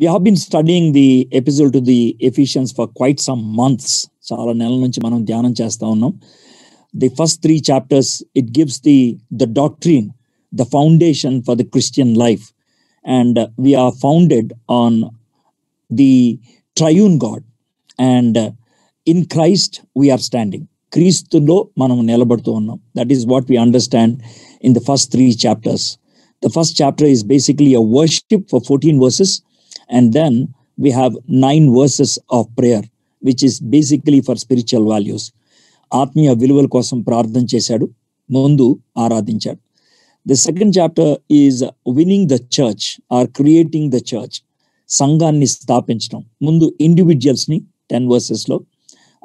we have been studying the episode to the Ephesians for quite some months. చాలా నెలల నుంచి మనం ధ్యానం చేస్తా ఉన్నాం the first three chapters it gives the the doctrine the foundation for the Christian life and we're founded on the triune God and in Christ we're standing క్రీస్తులో మనం నిలబడుతూ ఉన్నాం that is what we understand in the first three chapters the first chapter is basically a worship for fourteen verses And then we have nine verses of prayer, which is basically for spiritual values. ఆత్మీయ విలువల కోసం ప్రార్థన చేశాడు ముందు ఆరాధించాడు the second chapter is winning the church or creating the church సంఘాన్ని స్థాపించడం ముందు ఇండివిజువల్స్ని టెన్ వర్సెస్లో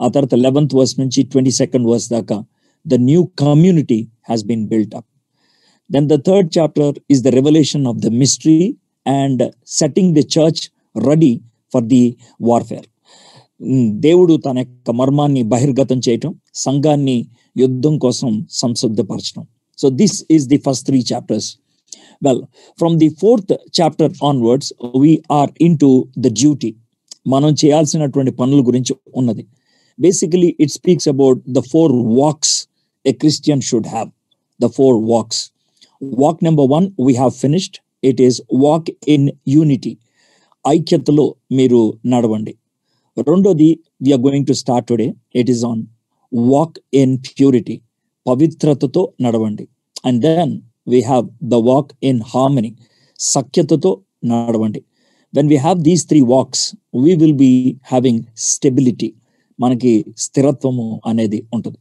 ఆ తర్వాత లెవెన్త్ వర్స్ నుంచి ట్వంటీ సెకండ్ వర్స్ దాకా the new community has been built up then the third chapter is the revelation of the mystery and setting the church ready for the warfare దేవుడు తన యొక్క మర్మాన్ని బహిర్గతం చేయటం సంఘాన్ని యుద్ధం కోసం సంసిద్ధపరచడం so this is the first three chapters well from the fourth chapter onwards we're into the duty మనం చేయాల్సినటువంటి పనుల గురించి ఉన్నది basically it speaks about the four walks a Christian should have the four walks walk number one we have finished it is walk in unity ఐక్యతలో మీరు నడవండి రెండోది we're going to start today it is on walk in purity పవిత్రతతో నడవండి and then we have the walk in harmony సఖ్యతతో నడవండి when we have these three walks we will be having stability మనకి స్థిరత్వము అనేది ఉంటుంది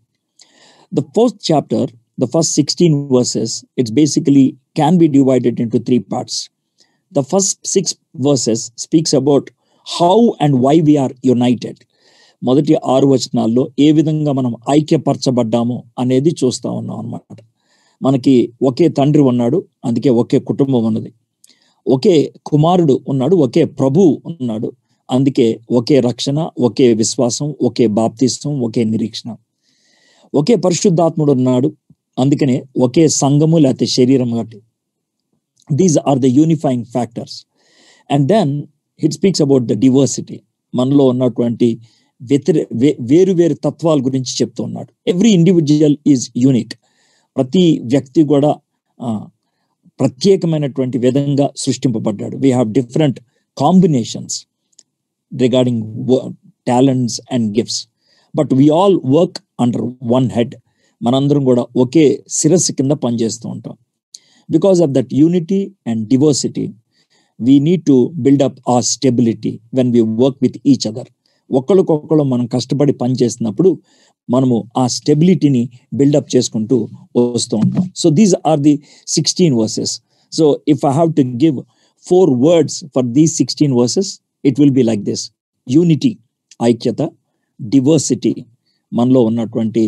the fourth chapter the first 16 verses, it's basically can be divided into three parts. The first six verses speaks about how and why we are united. మొదటి ఆరు వచనాల్లో ఏ విధంగా మనం ఐక్యపరచబడ్డాము అనేది చూస్తా ఉన్నాం అన్నమాట మనకి ఒకే తండ్రి ఉన్నాడు అందుకే ఒకే కుటుంబం ఉన్నది ఒకే కుమారుడు ఉన్నాడు ఒకే ప్రభువు ఉన్నాడు అందుకే ఒకే రక్షణ ఒకే విశ్వాసం ఒకే బాప్తిస్వం ఒకే నిరీక్షణ ఒకే పరిశుద్ధాత్ముడు ఉన్నాడు అందుకనే ఒకే సంఘము లేకపోతే శరీరం కాబట్టి these are the unifying factors and then it speaks about the diversity మనలో ఉన్నటువంటి వ్యతిరే వేరు వేరు తత్వాల గురించి చెప్తూ ఉన్నాడు ఎవ్రీ ఇండివిజువల్ ఈజ్ యూనిక్ ప్రతి వ్యక్తి కూడా ప్రత్యేకమైనటువంటి విధంగా సృష్టింపబడ్డాడు we have different combinations regarding talents and gifts but we all work under one head మనందరం కూడా ఒకే శిరస్సు కింద పనిచేస్తూ ఉంటాం because of that unity and diversity we need to build up uh stability when we work with each other ఒకళ్ళకొకళ్ళు మనం కష్టపడి పనిచేస్తున్నప్పుడు మనము ఆ స్టెబిలిటీని బిల్డప్ చేసుకుంటూ వస్తూ ఉంటాం so these are the sixteen verses so if I have to give four words for these sixteen verses it will be like this unity ఐక్యత డివర్సిటీ మనలో ఉన్నటువంటి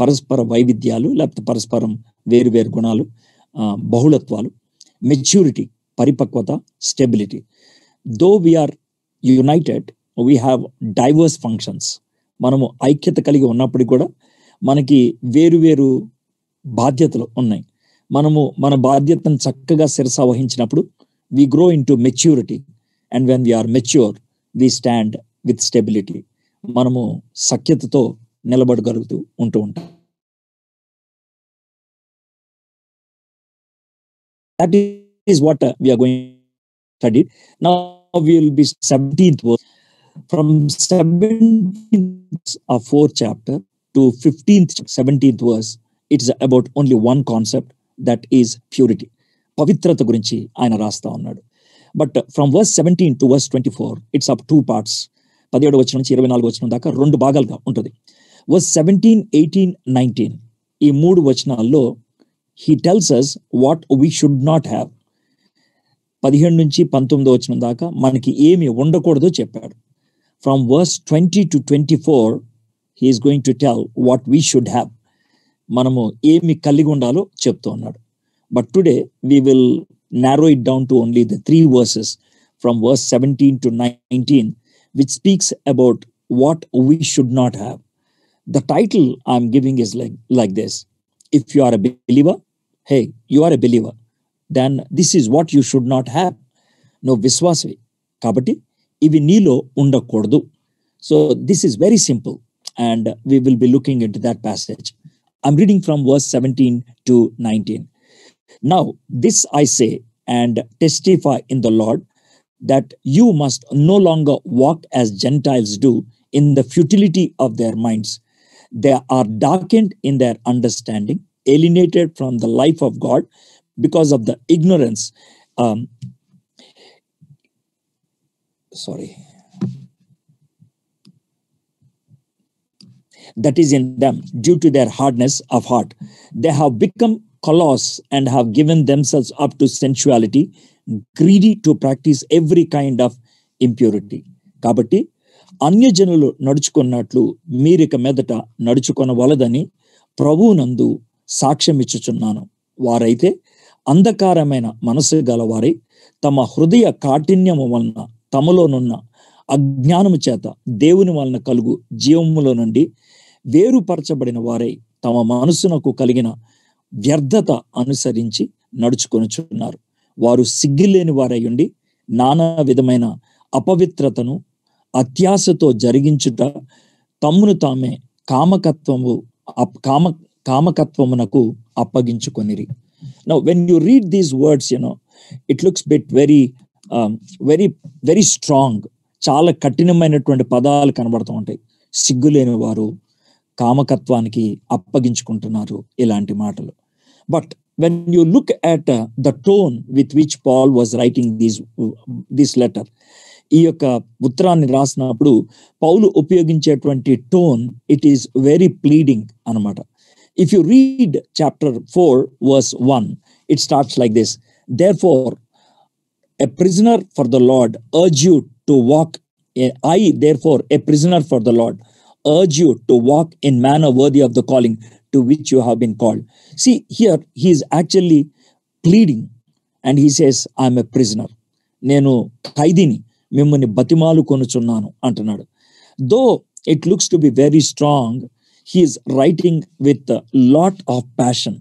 పరస్పర వైవిధ్యాలు లేకపోతే పరస్పరం వేరు వేరు గుణాలు బహుళత్వాలు మెచ్యూరిటీ పరిపక్వత stability though we're united we have diverse functions మనము ఐక్యత కలిగి ఉన్నప్పటికీ కూడా మనకి వేరు వేరు బాధ్యతలు ఉన్నాయి మనము మన బాధ్యతను చక్కగా శిరస వహించినప్పుడు we grow into maturity and when we are mature we stand with stability మనము సఖ్యతతో నిలబడగలుగుతూ ఉంటూ ఉంటాం that is what we're going study will be seventeenth from seventeenth uh fourth chapter to fifteenth seventeenth verse it's about only one concept that is purity పవిత్రత గురించి ఆయన రాస్తా ఉన్నాడు but from verse seventeen to verse twenty four it's up two parts పదిహేడు వచ్చిన నుంచి ఇరవై నాలుగు వచ్చిన దాకా రెండు భాగాలుగా ఉంటుంది వర్స్ సెవెంటీన్ ఎయిటీన్ నైన్టీన్ ఈ మూడు వచనాల్లో he tells us what we should not have పదిహేడు నుంచి పంతొమ్మిదో వచనం దాకా మనకి ఏమి ఉండకూడదో చెప్పాడు from verse twenty to twenty four he's going to tell what we should have మనము ఏమి కలిగి ఉండాలో చెప్తూ ఉన్నాడు but today we will narrow it down to only the three verses from verse seventeen to nineteen which speaks about what we should not have the title I'm giving is like, like this. If you are a believer, hey, you are a believer, then this is what you should not have. No viswasvi. Kabati, ivi nilo unda kordu. So this is very simple. And we will be looking into that passage. I'm reading from verse 17 to 19. Now, this I say and testify in the Lord that you must no longer walk as Gentiles do in the futility of their minds. They are darkened in their understanding, alienated from the life of God because of the ignorance. Um, sorry. That is in them due to their hardness of heart. They have become colossus and have given themselves up to sensuality, greedy to practice every kind of impurity. కాబట్టి అన్యజనులు నడుచుకున్నట్లు మీరిక మెదట నడుచుకొనవలదని ప్రభువునందు సాక్ష్యం ఇచ్చుచున్నాను వారైతే అంధకారమైన మనసు గలవారై తమ హృదయ కాఠిన్యము వలన తమలోనున్న అజ్ఞానము చేత దేవుని వలన కలుగు జీవములో నుండి వేరుపరచబడిన వారై తమ మనసునకు కలిగిన వ్యర్థత అనుసరించి నడుచుకొనుచున్నారు వారు సిగ్గిలేని వారై ఉండి నానా విధమైన అపవిత్రతను అత్యాశతో జరిగించుట తమ్మును తామే కామకత్వము కామ కామకత్వమునకు అప్పగించుకొనిరి now when you read these words you know it looks bit very very very strong చాలా కఠినమైనటువంటి పదాలు కనబడుతూ ఉంటాయి సిగ్గులేని వారు కామకత్వానికి అప్పగించుకుంటున్నారు ఇలాంటి మాటలు but when you look at the tone with which Paul was writing these this letter ఈ యొక్క ఉత్తరాన్ని రాసినప్పుడు పౌలు ఉపయోగించేటువంటి tone it is very pleading అనమాట if you read chapter four verse one it starts like this therefore a prisoner for the Lord urge you to walk I therefore a prisoner for the Lord urge you to walk in manner worthy of the calling to which you have been called. See, here he is actually pleading and he says, I'm a prisoner. నేను ఖైదీని మిమ్మల్ని బతిమాలు కొనుచున్నాను అంటున్నాడు though it looks to be very strong he's writing with lot of passion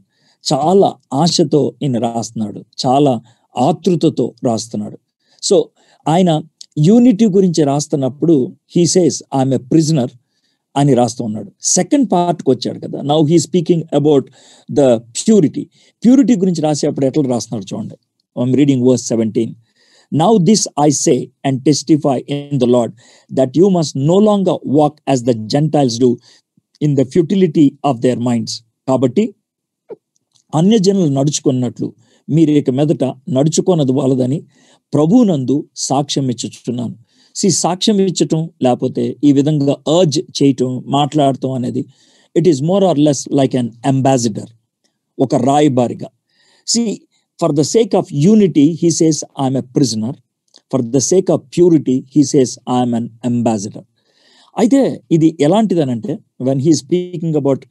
చాలా ఆశతో ఈయన రాస్తున్నాడు చాలా ఆతృతతో రాస్తున్నాడు సో ఆయన యూనిటీ గురించి రాస్తున్నప్పుడు హీ సేస్ ఆమె ప్రిజనర్ అని రాస్తూ ఉన్నాడు సెకండ్ పార్ట్కి వచ్చాడు కదా now he speaking about the purity purity గురించి రాసేటప్పుడు ఎట్లా రాస్తున్నాడు చూడండి I'm reading verse seventeen now this I say and testify in the Lord that you must no longer walk as the Gentiles do in the futility of their minds కాబట్టి అన్యజనులు నడుచుకున్నట్లు మీరు ఇక మెదట నడుచుకోనది వాళ్ళదని ప్రభునందు సాక్ష్యం ఇచ్చుచున్నాను సి సాక్ష్యం ఇచ్చటం లేకపోతే ఈ విధంగా అర్జ్ చేయటం మాట్లాడటం అనేది it is more or less like an ambassador ఒక రాయబారిగా see for the sake of unity he says I'm a prisoner for the sake of purity he says I'm an ambassador అయితే ఇది ఎలాంటిదనంటే when he speaking about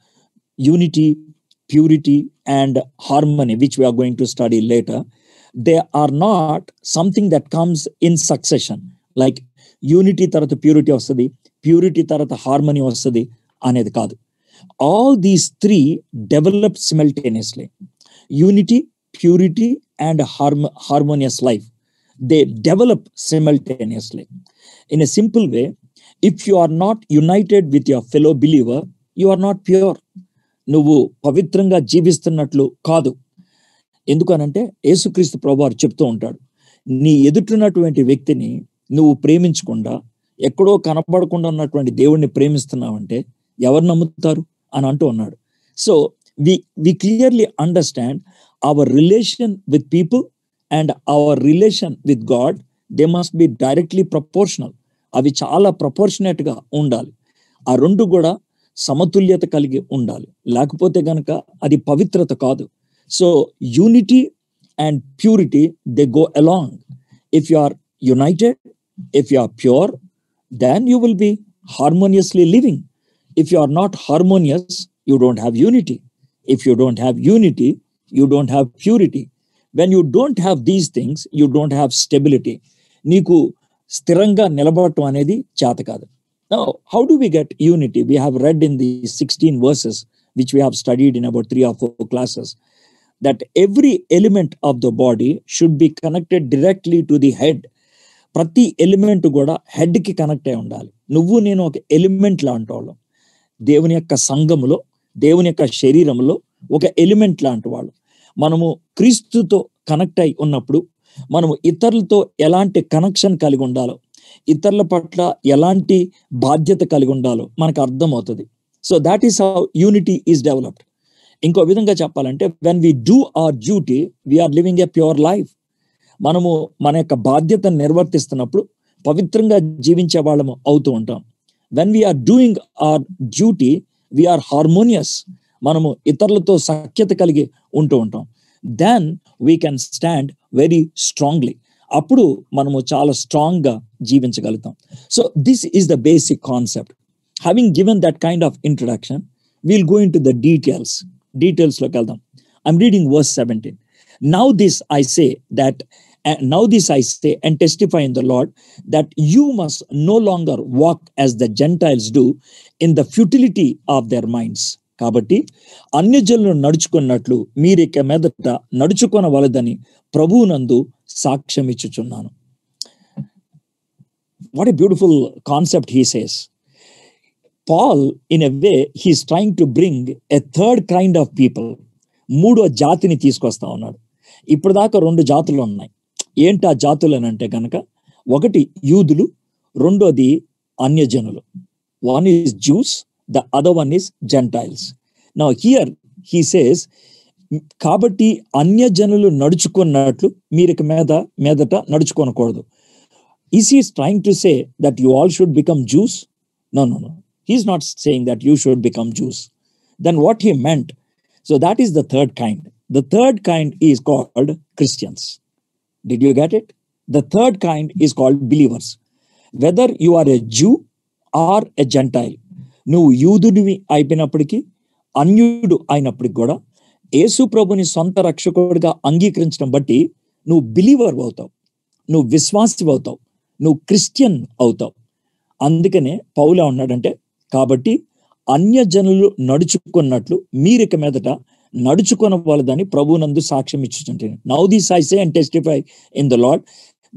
unity purity and harmony which we're going to study later they are not something that comes in succession like unity తర్వాత purity వస్తుంది purity తర్వాత harmony వస్తుంది అనేది కాదు all these three develop simultaneously unity purity and harm, harmonious life. They develop simultaneously. In a simple way, if you are not united with your fellow believer, you are not pure నువ్వు పవిత్రంగా జీవిస్తున్నట్లు కాదు ఎందుకనంటే యేసుక్రీస్తు ప్రభువారు చెప్తూ ఉంటాడు నీ ఎదుటినటువంటి వ్యక్తిని నువ్వు ప్రేమించకుండా ఎక్కడో కనపడకుండా ఉన్నటువంటి దేవుణ్ణి ప్రేమిస్తున్నావంటే ఎవరు నమ్ముతారు అని అంటూ ఉన్నాడు so we we clearly understand our relation with people and our relation with God, they must be directly proportional అవి చాలా ప్రపోర్షనేట్గా ఉండాలి ఆ రెండు కూడా సమతుల్యత కలిగి ఉండాలి లేకపోతే గనక అది పవిత్రత కాదు so unity and purity they go along if you are united if you are pure then you will be harmoniously living if you are not harmonious you don't have unity if you don't have unity you don't have purity when you don't have these things you don't have stability నీకు స్థిరంగా నిలబడటం అనేది చేత కాదు how do we get unity we have read in the sixteen versus which we have studied in about three or four classes that every element of the body should be connected directly to the head ప్రతి element కూడా హెడ్కి connect అయి ఉండాలి నువ్వు నేను ఒక element లాంటి వాళ్ళం దేవుని యొక్క సంఘములో దేవుని యొక్క శరీరంలో ఒక ఎలిమెంట్ లాంటి వాళ్ళు మనము క్రీస్తుతో కనెక్ట్ అయి ఉన్నప్పుడు మనము ఇతరులతో ఎలాంటి కనెక్షన్ కలిగి ఉండాలో ఇతరుల పట్ల ఎలాంటి బాధ్యత కలిగి ఉండాలో మనకు అర్థమవుతుంది so that is how unity is developed ఇంకో విధంగా చెప్పాలంటే when we do our duty we're living a pure life మనము మన యొక్క బాధ్యతను నిర్వర్తిస్తున్నప్పుడు పవిత్రంగా జీవించే వాళ్ళము అవుతూ ఉంటాం when we're doing our duty we're harmonious మనము ఇతరులతో సఖ్యత కలిగి ఉంటూ ఉంటాం then we can stand very strongly అప్పుడు మనము చాలా స్ట్రాంగ్గా జీవించగలుగుతాం so this is the basic concept having given that kind of introduction we'll go into the details డీటెయిల్స్లోకి వెళ్దాం I'm reading verse seventeen now this I say that And now this I say and testify in the Lord that you must no longer walk as the Gentiles do in the futility of their minds. కాబట్టి అన్ని జనులను నడుచుకున్నట్లు మీరిక మీదట నడుచుకొనవలదని ప్రభువునందు సాక్ష్యం ఇచ్చుచున్నాను what a beautiful concept he says Paul in a way he's trying to bring a third kind of people మూడో జాతిని తీసుకొస్తా ఉన్నాడు ఇప్పటిదాకా దాకా రెండు జాతులు ఉన్నాయి ఏంటి ఆ జాతులు అని అంటే కనుక ఒకటి యూదులు రెండోది అన్యజనులు one is Jews the other one is Gentiles. Now, here he says, కాబట్టి అన్య జనులు నడుచుకున్నట్లు మీరు మీద మీదట నడుచుకోనకూడదు is is trying to say that you all should become Jews no no no he's not saying that you should become Jews then what he meant so that is the third kind the third kind is called Christians did you get it the third kind is called believers whether you are a Jew or a Gentile నువ్వు యూదుడివి అయిపోయినప్పటికీ అన్యుడు అయినప్పటికి కూడా యేసు ప్రభుని సొంత రక్షకుడిగా అంగీకరించడం బట్టి నువ్వు బిలీవర్ అవుతావు నువ్వు విశ్వాసి అవుతావు నువ్వు క్రిస్టియన్ అవుతావు అందుకనే పౌల ఉన్నాడంటే కాబట్టి అన్య జనులు నడుచుకున్నట్లు మీరిక మీదట నడుచుకున్న వాళ్ళదని ప్రభునందు సాక్ష్యం ఇచ్చుంటే now these I say and testify in the Lord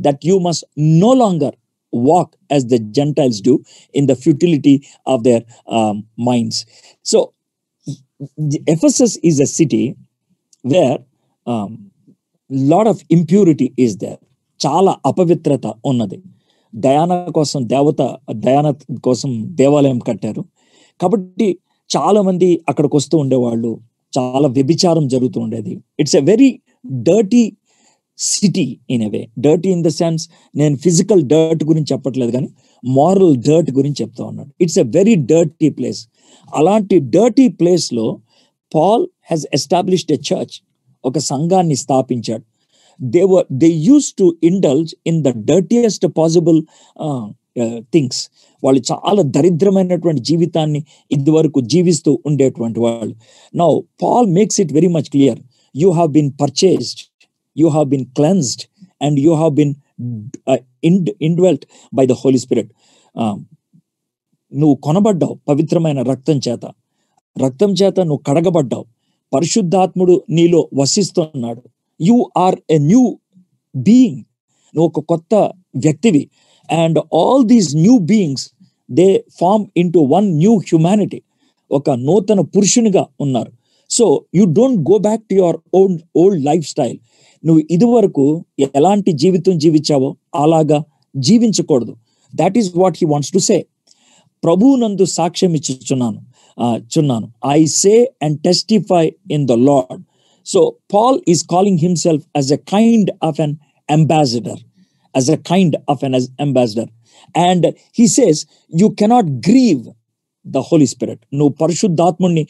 that you must no longer walk as the Gentiles do in the futility of their um, minds. So, Ephesus is a city where a um, lot of impurity is there. చాలా అపవిత్రత ఉన్నది దయాన కోసం దేవత దయాన కోసం దేవాలయం కట్టారు కాబట్టి చాలా మంది అక్కడికి వస్తూ ఉండేవాళ్ళు చాలా వ్యభిచారం జరుగుతూ ఉండేది it's a very dirty city in a way dirt in the sense నేను ఫిజికల్ డర్ట్ గురించి చెప్పట్లేదు కానీ మారల్ డర్ట్ గురించి చెప్తా ఉన్నాడు it's a very dirty place అలాంటి డర్టీ ప్లేస్లో Paul has established a church ఒక సంఘాన్ని స్థాపించాడు they were they use to indulge in the dirtiest possible things వాళ్ళు చాలా దరిద్రమైనటువంటి జీవితాన్ని ఇదివరకు జీవిస్తూ ఉండేటువంటి వాళ్ళు now Paul makes it very much clear you have been purchased you have been cleansed and you have been uh, ind- indwelt by the Holy Spirit. Um, నువ్వు కొనబడ్డావు పవిత్రమైన రక్తం చేత రక్తం చేత నువ్వు కడగబడ్డావు పరిశుద్ధాత్ముడు నీలో వసిస్తున్నాడు you are a new being నువ్వు ఒక కొత్త వ్యక్తివి and all these new beings they form into one new humanity ఒక నూతన పురుషునిగా ఉన్నారు so you don't go back to your own old life style నువ్వు ఇదివరకు ఎలాంటి జీవితం జీవించావో అలాగా జీవించకూడదు that is what he wants to say ప్రభు నందు సాక్ష్యం ఇచ్చుచున్నాను చున్నాను I say and testify in the Lord so Paul is calling himself as a kind of an ambassador as a kind of an ambassador and he says you cannot grieve the Holy Spirit నువ్వు పరిశుద్ధాత్ముడిని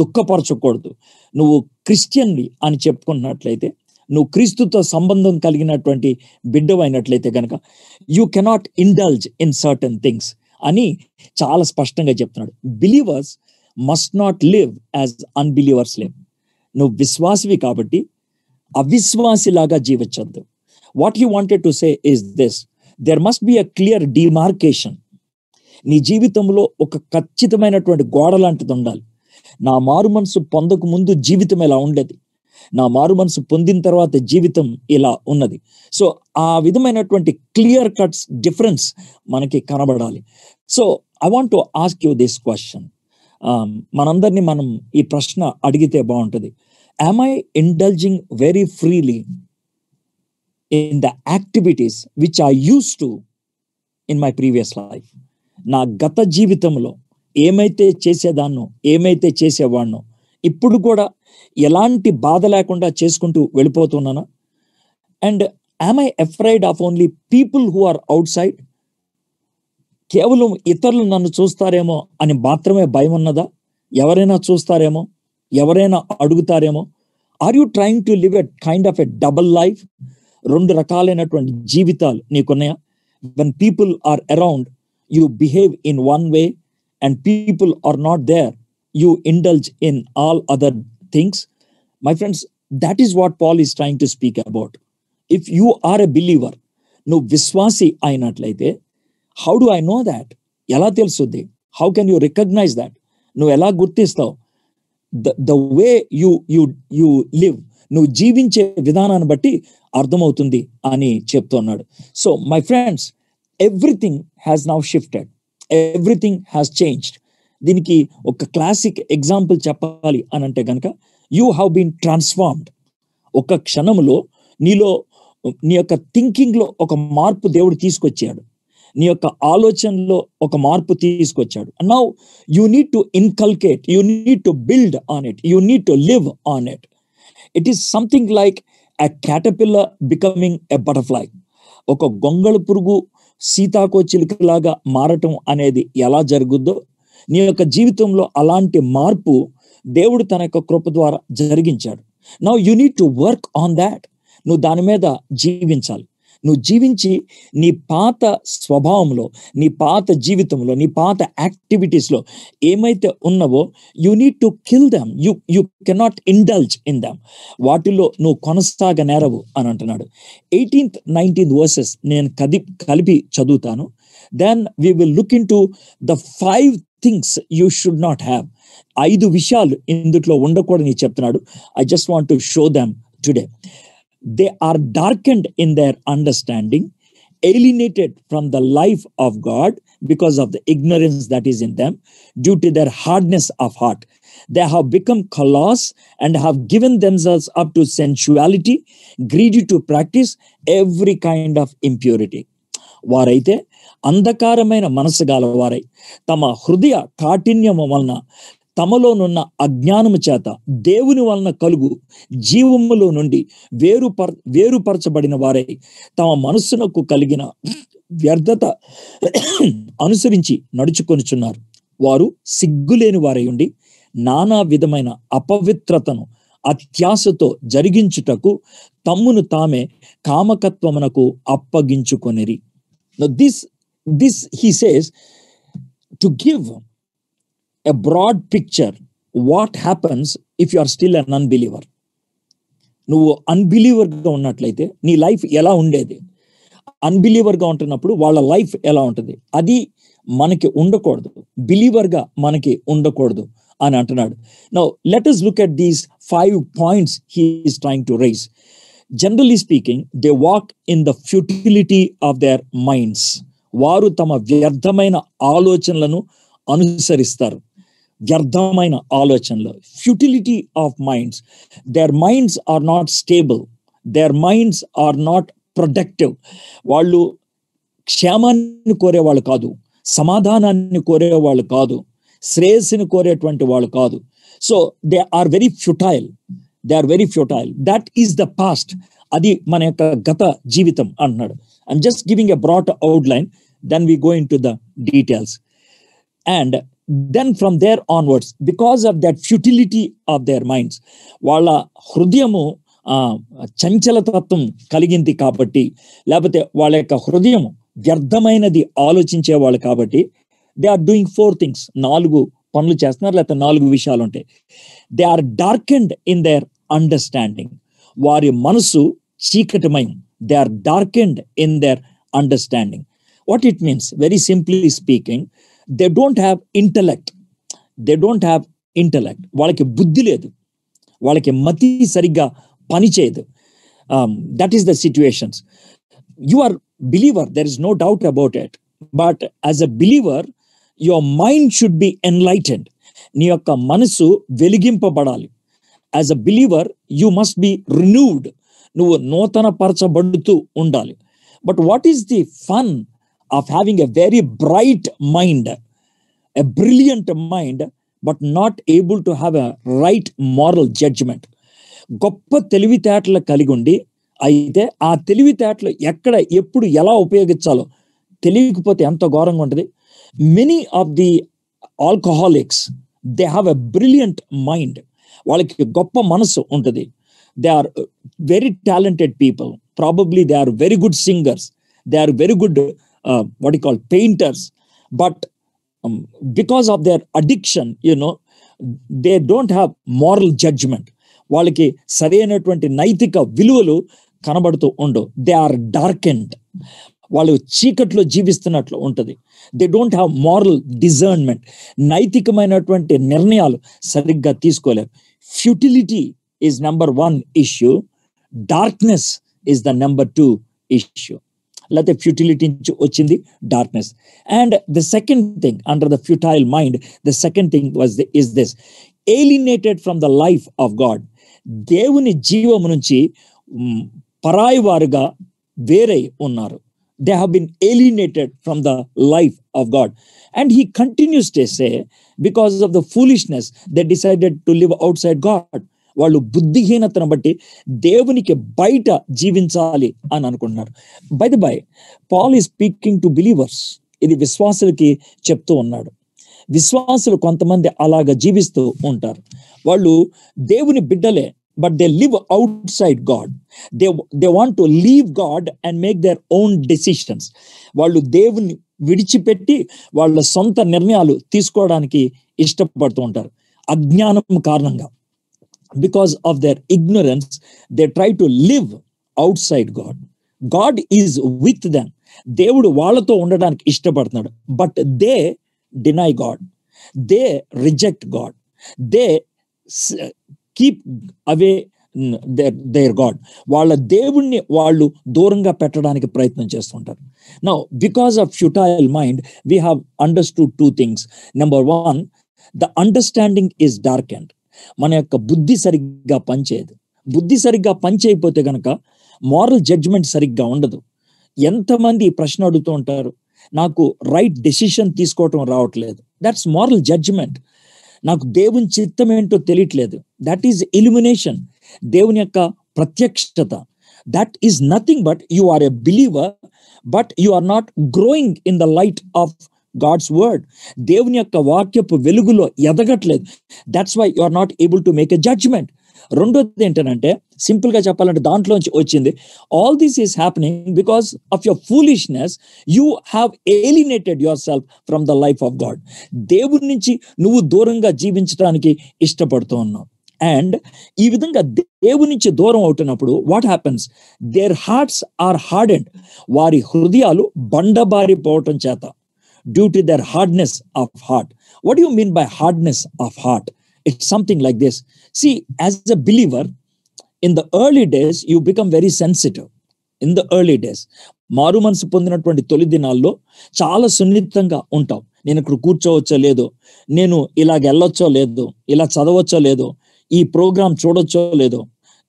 దుఃఖపరచకూడదు నువ్వు క్రిస్టియన్వి అని చెప్పుకున్నట్లయితే నువ్వు క్రీస్తుతో సంబంధం కలిగినటువంటి బిడ్డవైనట్లయితే గనక you cannot indulge in certain things అని చాలా స్పష్టంగా చెప్తున్నాడు believers must not live as unbelievers live నువ్వు విశ్వాసివి కాబట్టి అవిశ్వాసిలాగా జీవించద్దు what you wanted to say is this there must be a clear demarcation నీ జీవితంలో ఒక ఖచ్చితమైనటువంటి గోడ లాంటిది ఉండాలి నా మారు మనసు పొందకు ముందు జీవితం ఎలా ఉండేది నా మారు మనసు పొందిన తర్వాత జీవితం ఇలా ఉన్నది సో ఆ విధమైనటువంటి క్లియర్ కట్స్ డిఫరెన్స్ మనకి కనబడాలి so I want to ask you this question మనందరినీ మనం ఈ ప్రశ్న అడిగితే బాగుంటుంది am I indulging very freely in the activities which I use to in my previous life నా గత జీవితంలో ఏమైతే చేసేదాన్నో ఏమైతే చేసేవాడినో ఇప్పుడు కూడా ఎలాంటి బాధ లేకుండా చేసుకుంటూ వెళ్ళిపోతున్నాను and am I afraid of only people who are outside కేవలం ఇతరులు నన్ను చూస్తారేమో అని మాత్రమే భయం ఉన్నదా ఎవరైనా చూస్తారేమో ఎవరైనా అడుగుతారేమో are you trying to live a kind of a double life రెండు రకాలైనటువంటి జీవితాలు నీకున్నాయా when people are around you behave in one way and people are not there you indulge in all other things. My friends, that is what Paul is trying to speak about. If you are a believer, నువ్వు విశ్వాసి అయినట్లయితే how do I know that ఎలా తెలుస్తుంది how can you recognise that నువ్వు ఎలా గుర్తిస్తావు the way you you you live నువ్వు జీవించే విధానాన్ని బట్టి అర్థమవుతుంది అని చెప్తున్నాడు so my friends everything has now shifted everything has changed దీనికి ఒక క్లాసిక్ ఎగ్జాంపుల్ చెప్పాలి అని అంటే కనుక యూ హ్యావ్ బీన్ ట్రాన్స్ఫార్మ్డ్ ఒక క్షణంలో నీలో నీ యొక్క థింకింగ్లో ఒక మార్పు దేవుడు తీసుకొచ్చాడు నీ యొక్క ఆలోచనలో ఒక మార్పు తీసుకొచ్చాడు now you need to inculcate you need to build on it you need to live on it it is something like a caterpillar becoming a butterfly ఒక గొంగళ పురుగు చిలుకలాగా మారటం అనేది ఎలా జరుగుద్దో నీ యొక్క జీవితంలో అలాంటి మార్పు దేవుడు తన యొక్క కృప ద్వారా జరిగించాడు నా you need to work on that నువ్వు దాని మీద జీవించాలి నువ్వు జీవించి నీ పాత స్వభావంలో నీ పాత జీవితంలో నీ పాత యాక్టివిటీస్లో ఏమైతే ఉన్నవో you need to kill them you you cannot indulge in them వాటిల్లో నువ్వు నేరవు అని అంటున్నాడు ఎయిటీన్త్ నైన్టీన్త్ వర్సెస్ నేను కది కలిపి చదువుతాను then we will look into the five things you should not have ఐదు విషయాలు ఇందుట్లో ఉండకూడదని చెప్తున్నాడు I just want to show them today they are darkened in their understanding alienated from the life of God because of the ignorance that is in them due to their hardness of heart. They have become callous and have given themselves up to sensuality, greedy to practice every kind of impurity. వారైతే అంధకారమైన మనసు గలవారై తమ హృదయ కాఠిన్యము వలన తమలోనున్న అజ్ఞానము చేత దేవుని వలన కలుగు జీవములో నుండి వేరుపర వేరుపరచబడిన వారై తమ మనస్సునకు కలిగిన వ్యర్థత అనుసరించి నడుచుకొనిచున్నారు వారు సిగ్గులేని వారై ఉండి నానా విధమైన అపవిత్రతను అత్యాశతో జరిగించుటకు తమ్మును తామే కామకత్వమునకు అప్పగించుకొనిరి this this, he says, to give a broad picture what happens if you are still an unbeliever. నువ్వు అన్బిలీవర్గా ఉన్నట్లయితే నీ లైఫ్ ఎలా ఉండేది అన్బిలీవర్గా ఉంటున్నప్పుడు వాళ్ళ లైఫ్ ఎలా ఉంటుంది అది మనకి ఉండకూడదు బిలీవర్గా మనకి ఉండకూడదు అని అంటున్నాడు now let us look at these five points he is trying to raise generally speaking they walk in the futility of their minds వారు తమ వ్యర్థమైన ఆలోచనలను అనుసరిస్తారు వ్యర్థమైన ఆలోచనలు futility of minds their minds are not stable their minds are not productive వాళ్ళు క్షేమాన్ని కోరే వాళ్ళు కాదు సమాధానాన్ని కోరే వాళ్ళు కాదు శ్రేయస్సుని కోరేటువంటి వాళ్ళు కాదు so they are very futile they are very futile that is the past అది మన యొక్క గత జీవితం అన్నాడు I'm just giving a broad outline. Then we go into the details. And then from there onwards because of that futility of their minds వాళ్ళ హృదయము చంచలతత్వం కలిగింది కాబట్టి లేకపోతే వాళ్ళ యొక్క హృదయం వ్యర్థమైనది ఆలోచించే వాళ్ళు కాబట్టి they are doing four things నాలుగు పనులు చేస్తున్నారు లేకపోతే నాలుగు విషయాలు ఉంటాయి they are darkened in their understanding వారి మనసు చీకటిమయం they are darkened in their understanding. What it means, very simply speaking, they don't have intellect. They don't have intellect వాళ్ళకి బుద్ధి లేదు వాళ్ళకి మతి సరిగ్గా పనిచేయదు that is the situations you are believer there is no doubt about it but as a believer your mind should be enlightened నీ యొక్క మనసు వెలిగింపబడాలి as a believer you must be renewed నువ్వు నూతనపరచబడుతూ ఉండాలి but what is the fun of having a very bright mind a brilliant mind but not able to have a right moral judgement గొప్ప తెలివితేటలు కలిగి ఉండి అయితే ఆ తెలివితేటలు ఎక్కడ ఎప్పుడు ఎలా ఉపయోగించాలో తెలియకపోతే ఎంత ఘోరంగా ఉంటుంది many of the alcoholics they have a brilliant mind వాళ్ళకి గొప్ప మనసు ఉంటుంది they are very talented people probably they are very good singers they are very good what you call painters but because of their addiction no they don't have moral judgement వాళ్ళకి సరైనటువంటి నైతిక విలువలు కనబడుతూ ఉండవు దే ఆర్ డార్క్ అండ్ వాళ్ళు చీకట్లో జీవిస్తున్నట్లు ఉంటుంది they don't have moral discernment నైతికమైనటువంటి నిర్ణయాలు సరిగ్గా తీసుకోలేరు futility is number one issue. Darkness is the number two issue. లేకపోతే ఫ్యూటిలిటీ నుంచి వచ్చింది darkness and the second thing under the futile mind the second thing was is this alienated from the life of God దేవుని జీవం నుంచి పరాయి వారుగా వేరై ఉన్నారు they have been alienated from the life of God and he continues to say because of the foolishness they decided to live outside God వాళ్ళు బుద్ధిహీనతను బట్టి దేవునికి బయట జీవించాలి అని అనుకుంటున్నారు బై ద బై పాల్ ఈ స్పీకింగ్ టు బిలీవర్స్ ఇది విశ్వాసులకి చెప్తూ ఉన్నాడు విశ్వాసులు కొంతమంది అలాగ జీవిస్తూ ఉంటారు వాళ్ళు దేవుని బిడ్డలే but they live outside God they they want to leave God and make their own decisions వాళ్ళు దేవుని విడిచిపెట్టి వాళ్ళ సొంత నిర్ణయాలు తీసుకోవడానికి ఇష్టపడుతూ ఉంటారు అజ్ఞానం కారణంగా because of their ignorance, they try to live outside God. God is with them దేవుడు వాళ్ళతో ఉండడానికి ఇష్టపడుతున్నాడు but they deny God they reject God they keep away their God వాళ్ళ దేవుణ్ణి వాళ్ళు దూరంగా పెట్టడానికి ప్రయత్నం చేస్తుంటారు now because of futile mind we have understood two things number one the understanding is dark and మన యొక్క బుద్ధి సరిగ్గా పనిచేయదు బుద్ధి సరిగ్గా పనిచేయకపోతే కనుక మారల్ జడ్జ్మెంట్ సరిగ్గా ఉండదు ఎంతమంది ప్రశ్న అడుగుతూ ఉంటారు నాకు రైట్ డెసిషన్ తీసుకోవటం రావట్లేదు దట్స్ మారల్ జడ్జ్మెంట్ నాకు దేవుని చిత్తం ఏంటో తెలియట్లేదు దట్ ఈస్ ఇల్యుమినేషన్ దేవుని యొక్క ప్రత్యక్షత that is nothing but you are a believer but you are not growing in the light of God's word దేవుని యొక్క వాక్యపు వెలుగులో ఎదగట్లేదు that's why you are not able to make a judgement రెండోది ఏంటంటే సింపుల్ గా చెప్పాలంటే దాంట్లోంచి వచ్చింది all this is happening because of your foolishness you have alienated yourself from the life of God దేవుడి నుంచి నువ్వు దూరంగా జీవించడానికి ఇష్టపడుతూ ఉన్నావు అండ్ ఈ విధంగా దేవుడి నుంచి దూరం అవుతున్నప్పుడు what happens their hearts are hard వారి హృదయాలు బండబారిపోవటం చేత due to their hardness of heart. What do you mean by hardness of heart? It's something like this. See, as a believer, in the early days, you become very sensitive. In the early days, మారు మనసు పొందినటువంటి తొలి దినాల్లో చాలా సున్నితంగా ఉంటాం నేను ఇక్కడ కూర్చోవచ్చో లేదో నేను ఇలాగ వెళ్ళొచ్చో లేదో ఇలా చదవచ్చో program ఈ ప్రోగ్రామ్ చూడొచ్చో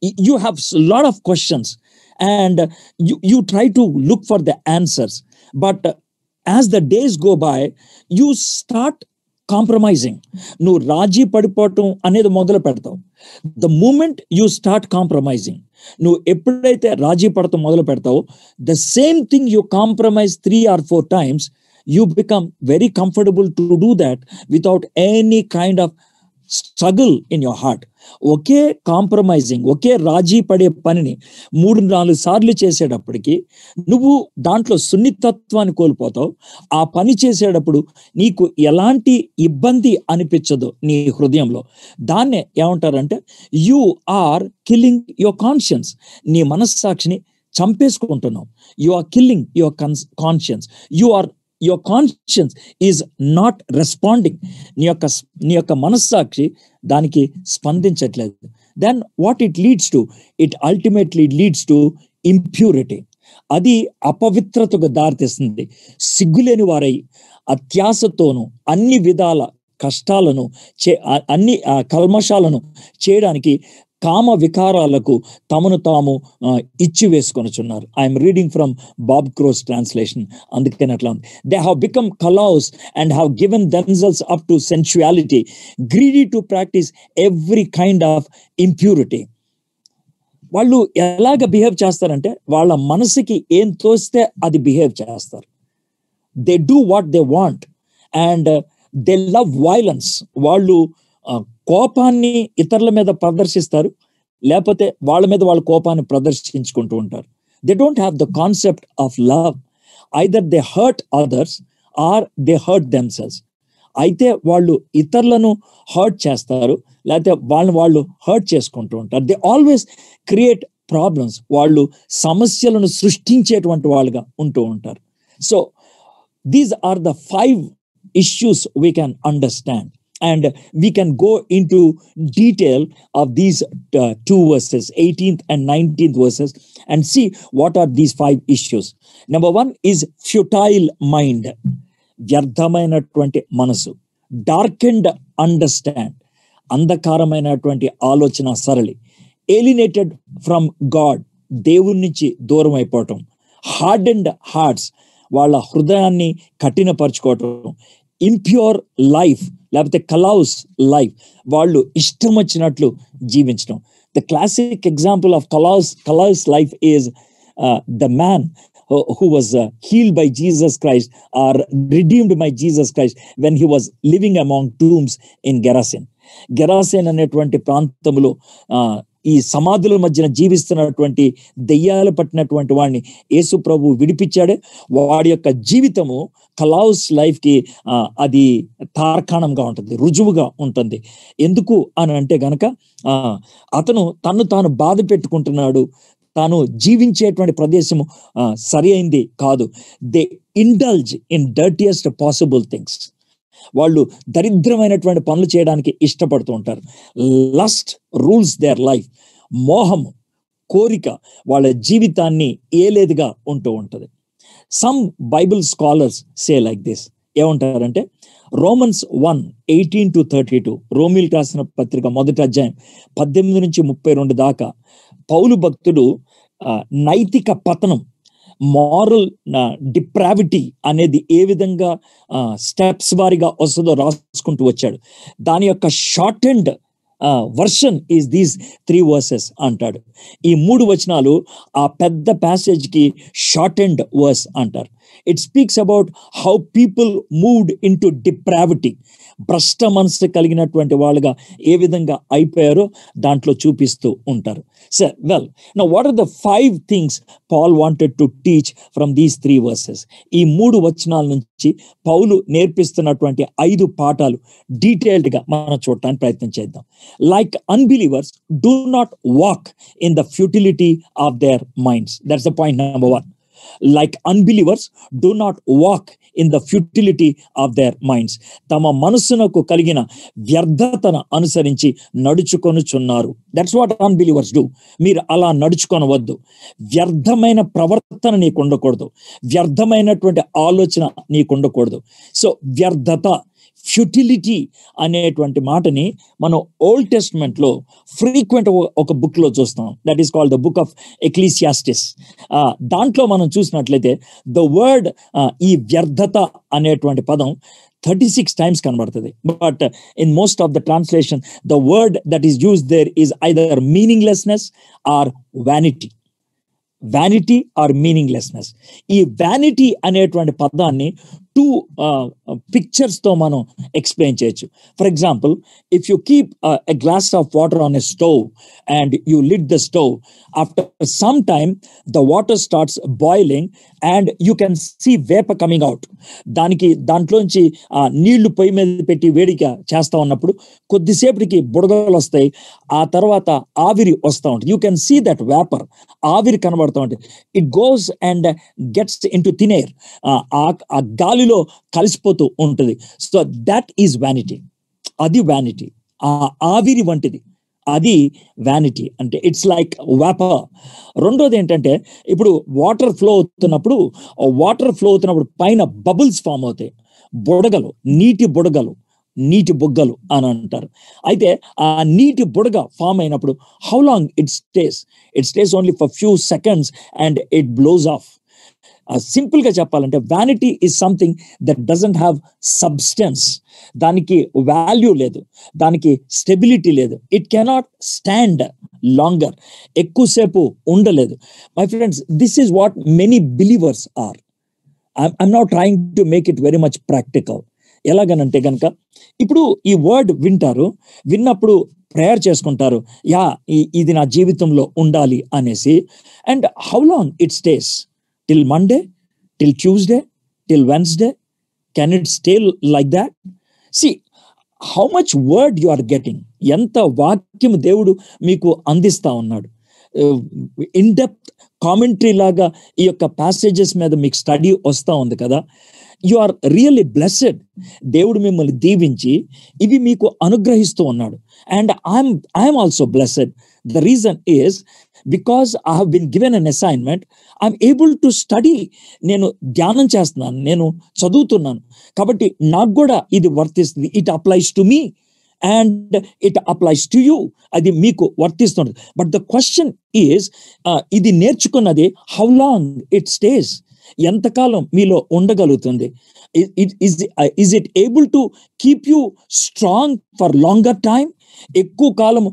You you have lot of questions and you try to look for the answers but as the days go by, you start compromising. No Raji Padipotum another Modala Pertum. The moment you start compromising, no Epidate Raji Partum Modala Pertau, the same thing you compromise three or four times, you become very comfortable to do that without any kind of struggle in your heart okay compromising okay రాజీ పడే పనిని మూడు నాలుగు సార్లు చేసేటప్పటికి నువ్వు దాంట్లో సున్నితత్వాన్ని కోల్పోతావు ఆ పని చేసేటప్పుడు నీకు ఎలాంటి ఇబ్బంది అనిపించదు నీ హృదయంలో దాన్నే ఏమంటారంటే you are killing your conscience నీ మనస్సాక్షిని చంపేసుకుంటున్నావు you are killing your con conscience you are your conscience is not responding నీ యొక్క నీ యొక్క మనస్సాక్షి దానికి స్పందించట్లేదు then what it leads to it ultimately leads to impurity అది అపవిత్రతకు దారితీస్తుంది సిగ్గులేని వారై అత్యాసతోనూ అన్ని విధాల కష్టాలను చే అన్ని కల్మషాలను చేయడానికి కామ వికారాలకు తమను తాము ఇచ్చి వేసుకొనిచున్నారు I'm reading from Bob Cross translation అందుకని అట్లా ఉంది they have become callous and have given themselves up to sensuality greedy to practise every kind of impurity వాళ్ళు ఎలాగ బిహేవ్ చేస్తారంటే వాళ్ళ మనసుకి ఏం తోస్తే అది బిహేవ్ చేస్తారు they do what they want and they love violence వాళ్ళు కోపాన్ని ఇతరుల మీద ప్రదర్శిస్తారు లేకపోతే వాళ్ళ మీద వాళ్ళ కోపాన్ని ప్రదర్శించుకుంటూ ఉంటారు they don't have the concept of love either they hurt others or they hurt themselves అయితే వాళ్ళు ఇతరులను హర్ట్ చేస్తారు లేకపోతే వాళ్ళని వాళ్ళు హర్ట్ చేసుకుంటూ ఉంటారు దే ఆల్వేస్ క్రియేట్ ప్రాబ్లమ్స్ వాళ్ళు సమస్యలను సృష్టించేటువంటి వాళ్ళుగా ఉంటూ ఉంటారు so these are the five issues we can understand And we can go into detail of these uh, two verses, 18th and 19th verses, and see what are these five issues. Number one is futile mind, vyardhamaina వ్యర్థమైనటువంటి మనసు darkened understand అంధకారమైనటువంటి ఆలోచన సరళి alienated from God దేవుడి నుంచి దూరం అయిపోవటం hard and hearts వాళ్ళ హృదయాన్ని కఠినపరచుకోవటం ఇంప్యూర్ లైఫ్ లేకపోతే కలౌస్ లైఫ్ వాళ్ళు ఇష్టం వచ్చినట్లు జీవించడం the classic example of callous callous life is the man who was uh, healed by Jesus Christ or redeemed by Jesus Christ when he was living among tombs in Gerasen. Gerasene అనేటువంటి ప్రాంతంలో ఈ సమాధుల మధ్యన జీవిస్తున్నటువంటి దెయ్యాలు పట్టినటువంటి వాడిని యేసు ప్రభు విడిపించాడు వాడి యొక్క జీవితము కలావుస్ లైఫ్కి అది తార్కాణంగా ఉంటుంది రుజువుగా ఉంటుంది ఎందుకు అని అంటే గనక అతను తను తాను బాధ పెట్టుకుంటున్నాడు తాను జీవించేటువంటి ప్రదేశము సరి అయింది కాదు they indulge in dirtiest possible things వాళ్ళు దరిద్రమైనటువంటి పనులు చేయడానికి ఇష్టపడుతూ ఉంటారు లస్ట్ రూల్స్ దేర్ లైఫ్ మోహం కోరిక వాళ్ళ జీవితాన్ని ఏలేదుగా ఉంటూ ఉంటుంది some Bible scholars say like this ఏమంటారంటే Romans one eighteen to thirty two రోమిల్ రాసిన పత్రిక మొదటి అధ్యాయం పద్దెనిమిది నుంచి ముప్పై రెండు దాకా పౌలు భక్తుడు నైతిక పతనం మారల్ డిప్రావిటీ అనేది ఏ విధంగా స్టెప్స్ వారిగా వస్తుందో రాసుకుంటూ వచ్చాడు దాని యొక్క short and version is these three verses అంటాడు ఈ మూడు వచనాలు ఆ పెద్ద ప్యాసేజ్కి షార్ట్ అండ్ వర్స్ అంటారు it speaks about how people moved into depravity భ్రష్ట మనసు కలిగినటువంటి వాళ్ళుగా ఏ విధంగా అయిపోయారో దాంట్లో చూపిస్తూ ఉంటారు సార్ వెల్ నా what are the five things Paul wanted to teach from these three verses ఈ మూడు వచనాల నుంచి పౌలు నేర్పిస్తున్నటువంటి ఐదు పాఠాలు డీటెయిల్డ్గా మనం చూడటానికి ప్రయత్నం చేద్దాం like unbelievers do not walk in the futility of their minds that's the point number one like unbelievers do not walk in the futility of their minds తమ మనస్సునకు కలిగిన వ్యర్థతను అనుసరించి నడుచుకొనుచున్నారు that's what unbelievers do మీరు అలా నడుచుకొనవద్దు వ్యర్థమైన ప్రవర్తన నీకు ఉండకూడదు వ్యర్థమైనటువంటి ఆలోచన నీకు ఉండకూడదు సో వ్యర్థత ఫ్యూటిలిటీ అనేటువంటి మాటని మనం ఓల్డ్ టెస్ట్మెంట్లో ఫ్రీక్వెంట్ ఒక బుక్లో చూస్తాం that is called the book of Ecclesiastes దాంట్లో మనం చూసినట్లయితే ద వర్డ్ ఈ వ్యర్థత అనేటువంటి పదం థర్టీ సిక్స్ టైమ్స్ కనబడుతుంది but in most of the translation the word that is use there is either meaninglessness or vanity vanity or meaninglessness ఈ vanity అనేటువంటి పదాన్ని టూ పిక్చర్స్తో uh, uh, మనం ఎక్స్ప్లెయిన్ చేయొచ్చు for example if you keep a glass of water on a stove and you lid the stove after some time the water starts boiling and you can see vapour coming out దానికి దాంట్లోంచి ఆ నీళ్లు పొయ్యి మీద పెట్టి వేడిక చేస్తా ఉన్నప్పుడు కొద్దిసేపటికి బుడగలు వస్తాయి ఆ తర్వాత ఆవిరి వస్తూ ఉంటుంది you can see that vapour ఆవిరి కనబడుతూ ఉంటుంది it goes and gets into thin air ఆ గాలి నీలో కలిసిపోతూ ఉంటుంది సో దట్ ఈజ్ వ్యానిటీ అది వ్యానిటీ ఆ ఆవిరి వంటిది అది వ్యానిటీ అంటే ఇట్స్ లైక్ వేపర్ రెండోది ఏంటంటే ఇప్పుడు వాటర్ ఫ్లో అవుతున్నప్పుడు వాటర్ ఫ్లో అవుతున్నప్పుడు పైన బబుల్స్ ఫామ్ అవుతాయి బుడగలు నీటి బుడగలు నీటి బొగ్గలు అని అంటారు అయితే ఆ నీటి బుడగ ఫామ్ అయినప్పుడు how long it stays it stays only for few seconds and it blows off simple గా చెప్పాలంటే vanity is something that doesn't have substance దానికి వాల్యూ లేదు దానికి స్టెబిలిటీ లేదు ఇట్ కెనాట్ స్టాండ్ లాంగర్ ఎక్కువసేపు ఉండలేదు my friends this is what many believers are I'm not trying to make it very much practical ఎలాగనంటే కనుక ఇప్పుడు ఈ వర్డ్ వింటారు విన్నప్పుడు ప్రేయర్ చేసుకుంటారు యా ఇది నా జీవితంలో ఉండాలి అనేసి and how long it stays till Monday, till Tuesday, till Wednesday? Can it stay like that? See, how much word you are getting ఎంత వాక్యం దేవుడు మీకు అందిస్తా ఉన్నాడు ఇన్ డెప్త్ కామెంటరీ లాగా ఈ యొక్క ప్యాసేజెస్ మీద మీకు స్టడీ వస్తూ ఉంది కదా యు ఆర్ రియల్లీ బ్లెస్సెడ్ దేవుడు మిమ్మల్ని దీవించి ఇవి మీకు అనుగ్రహిస్తూ ఉన్నాడు and I'm I'm also blessed The reason is because I have been given an assignment I'm able to study నేను ధ్యానం చేస్తున్నాను నేను చదువుతున్నాను కాబట్టి నాకు కూడా ఇది వర్తిస్తుంది it applies to me and it applies to you అది మీకు వర్తిస్తుంది బట్ ద క్వశ్చన్ ఈజ్ ఇది నేర్చుకున్నది హౌ లాంగ్ ఇట్ స్టేస్ ఎంతకాలం మీలో ఉండగలుగుతుంది it is it able to keep you strong for longer time ఎక్కువ కాలం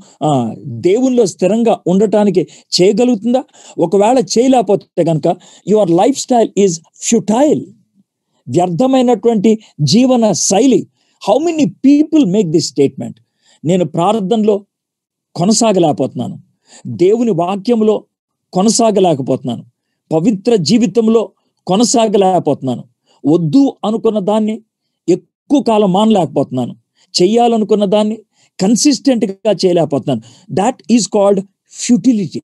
దేవునిలో స్థిరంగా ఉండటానికి చేయగలుగుతుందా ఒకవేళ చేయలేకపోతే కనుక your life style is futile వ్యర్థమైనటువంటి జీవన శైలి how many people make this statement నేను ప్రార్థనలో కొనసాగలేకపోతున్నాను దేవుని వాక్యంలో కొనసాగలేకపోతున్నాను పవిత్ర జీవితంలో కొనసాగలేకపోతున్నాను వద్దు అనుకున్న దాన్ని ఎక్కువ కాలం మానలేకపోతున్నాను చెయ్యాలనుకున్న దాన్ని కన్సిస్టెంట్గా చేయలేకపోతున్నాను దాట్ ఈజ్ కాల్డ్ ఫ్యూటిలిటీ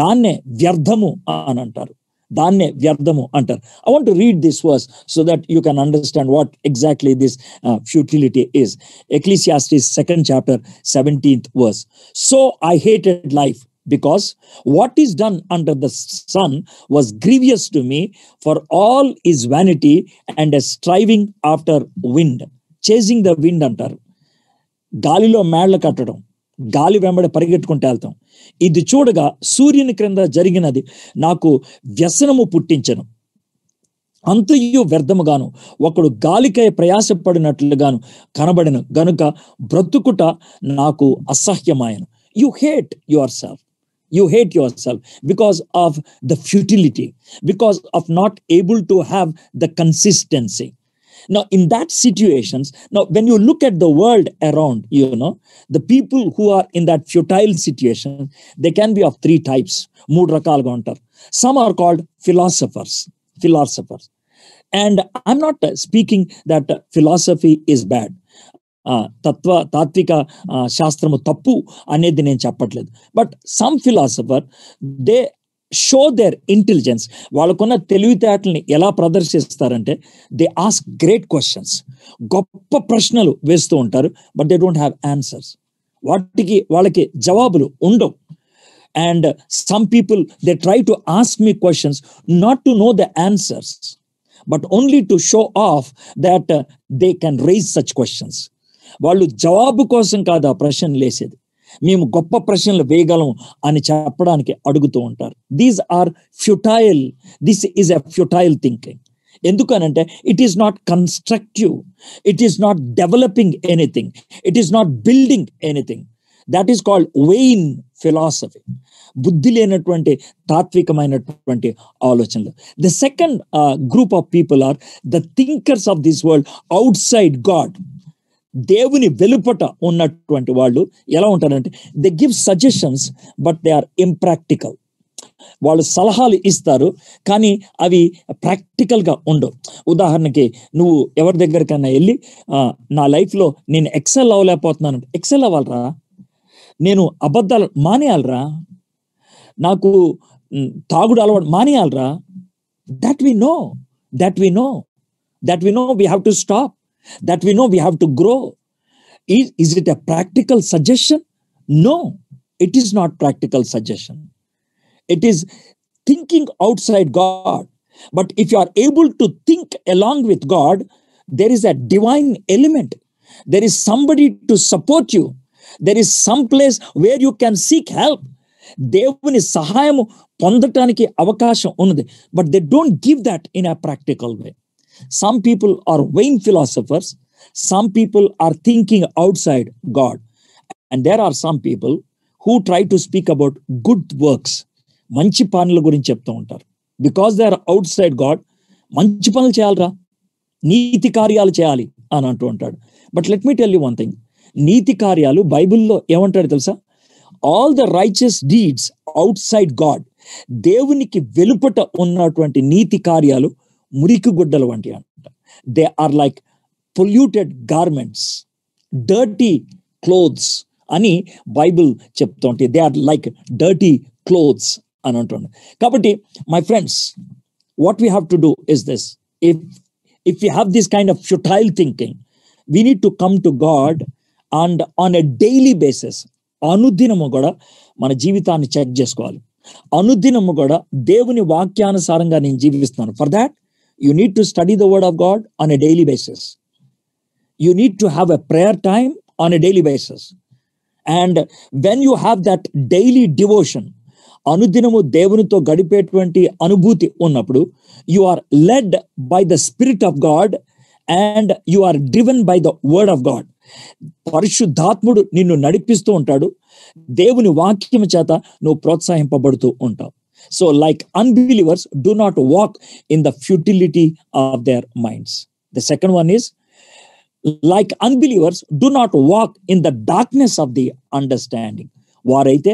దాన్నే వ్యర్థము అని అంటారు దాన్నే వ్యర్థము అంటారు I want read this verse so that you can understand what exactly this futility is Ecclesiastes second chapter seventeenth verse so I hated life because what is done under the sun was grievous to me for all is vanity and a striving after wind chasing the wind అంటారు గాలిలో మేళ్లు కట్టడం గాలి వెంబడి పరిగెట్టుకుంటూ వెళ్తాం ఇది చూడగా సూర్యుని క్రింద జరిగినది నాకు వ్యసనము పుట్టించను అంతయు వ్యర్థముగాను ఒకడు గాలికై ప్రయాసపడినట్లుగాను కనబడను గనుక బ్రతుకుట నాకు అసహ్యమాయను you hate your self hate your self because of the futility because of not able to have the consistency Now, in that situations, now when you look at the world around, you know, the people who are in that futile situation, they can be of three types. Mudra Kalgontar. Some are called philosophers. Philosophers. And I'm not uh, speaking that uh, philosophy is bad. తత్వ తాత్విక శాస్త్రము తప్పు అనేది నేను చెప్పట్లేదు but some philosopher they show their intelligence వాళ్ళకున్న తెలివితేటల్ని ఎలా ప్రదర్శిస్తారంటే దే ఆస్క్ గ్రేట్ క్వశ్చన్స్ గొప్ప ప్రశ్నలు వేస్తూ ఉంటారు but they don't have answers వాటికి వాళ్ళకి జవాబులు ఉండవు and some people they try to ask me questions not to know the answers but only to show off that they can raise such questions వాళ్ళు జవాబు కోసం కాదు ఆ ప్రశ్నలు వేసేది మేము గొప్ప ప్రశ్నలు వేయగలం అని చెప్పడానికి అడుగుతూ ఉంటారు these are futile this is a futile thinking ఎందుకనంటే it is not constructive it is not developing anything it is not building anything that is called vain philosophy బుద్ధి లేనటువంటి తాత్వికమైనటువంటి ఆలోచనలు the second group of people are the thinkers of this world outside God దేవుని వెలుపట ఉన్నటువంటి వాళ్ళు ఎలా ఉంటారంటే they give suggestions but they are impractical వాళ్ళు సలహాలు ఇస్తారు కానీ అవి ప్రాక్టికల్గా ఉండవు ఉదాహరణకి నువ్వు ఎవరి దగ్గరికైనా వెళ్ళి నా లైఫ్లో నేను ఎక్సెల్ అవ్వలేకపోతున్నాను ఎక్సెల్ అవ్వాలరా నేను అబద్ధాలు మానేయాలరా నాకు తాగుడు అలవాటు మానేయాలరా that we know that we know that we know we have to stop that we know we have to grow. Is, is it a practical suggestion? No, it is not practical suggestion. It is thinking outside God. But if you are able to think along with God, there is a divine element. There is somebody to support you. There is some place where you can seek help. దేవుని సహాయము పొందటానికి అవకాశం ఉన్నది but they don't give that in a practical way people are vain philosophers some people are thinking outside God and there are some people who try to speak about good works మంచి పనుల గురించి చెప్తూ ఉంటారు because they are outside God మంచి పనులు చేయాలిరా నీతి కార్యాలు చేయాలి అని అంటూ ఉంటాడు but let me tell you one thing నీతి కార్యాలు బైబిల్లో ఏమంటాడు తెలుసా all the righteous deeds outside God దేవునికి వెలుపట ఉన్నటువంటి నీతి కార్యాలు మురికి గుడ్డలు వంటి అంటాం they are like polluted garments dirty clothes అని బైబిల్ చెప్తూ they are like dirty clothes అని అంటుండే కాబట్టి my friends what we have to do is this if if you have this kind of futile thinking we need to come to God and on a daily basis అనుదినము కూడా మన జీవితాన్ని check చేసుకోవాలి అనుదినము కూడా దేవుని వాక్యానుసారంగా నేను జీవిస్తున్నాను for that you need to study the word of God on a daily basis you need to have a prayer time on a daily basis and when you have that daily devotion అనుదినము దేవునితో గడిపేటువంటి అనుభూతి ఉన్నప్పుడు you are led by the spirit of God and you are driven by the word of God పరిశుద్ధాత్ముడు నిన్ను నడిపిస్తూ ఉంటాడు దేవుని వాక్యం చేత నువ్వు ప్రోత్సాహింపబడుతూ ఉంటావు So, like unbelievers, do not walk in the futility of their minds. The second one is like unbelievers, do not walk in the darkness of the understanding. They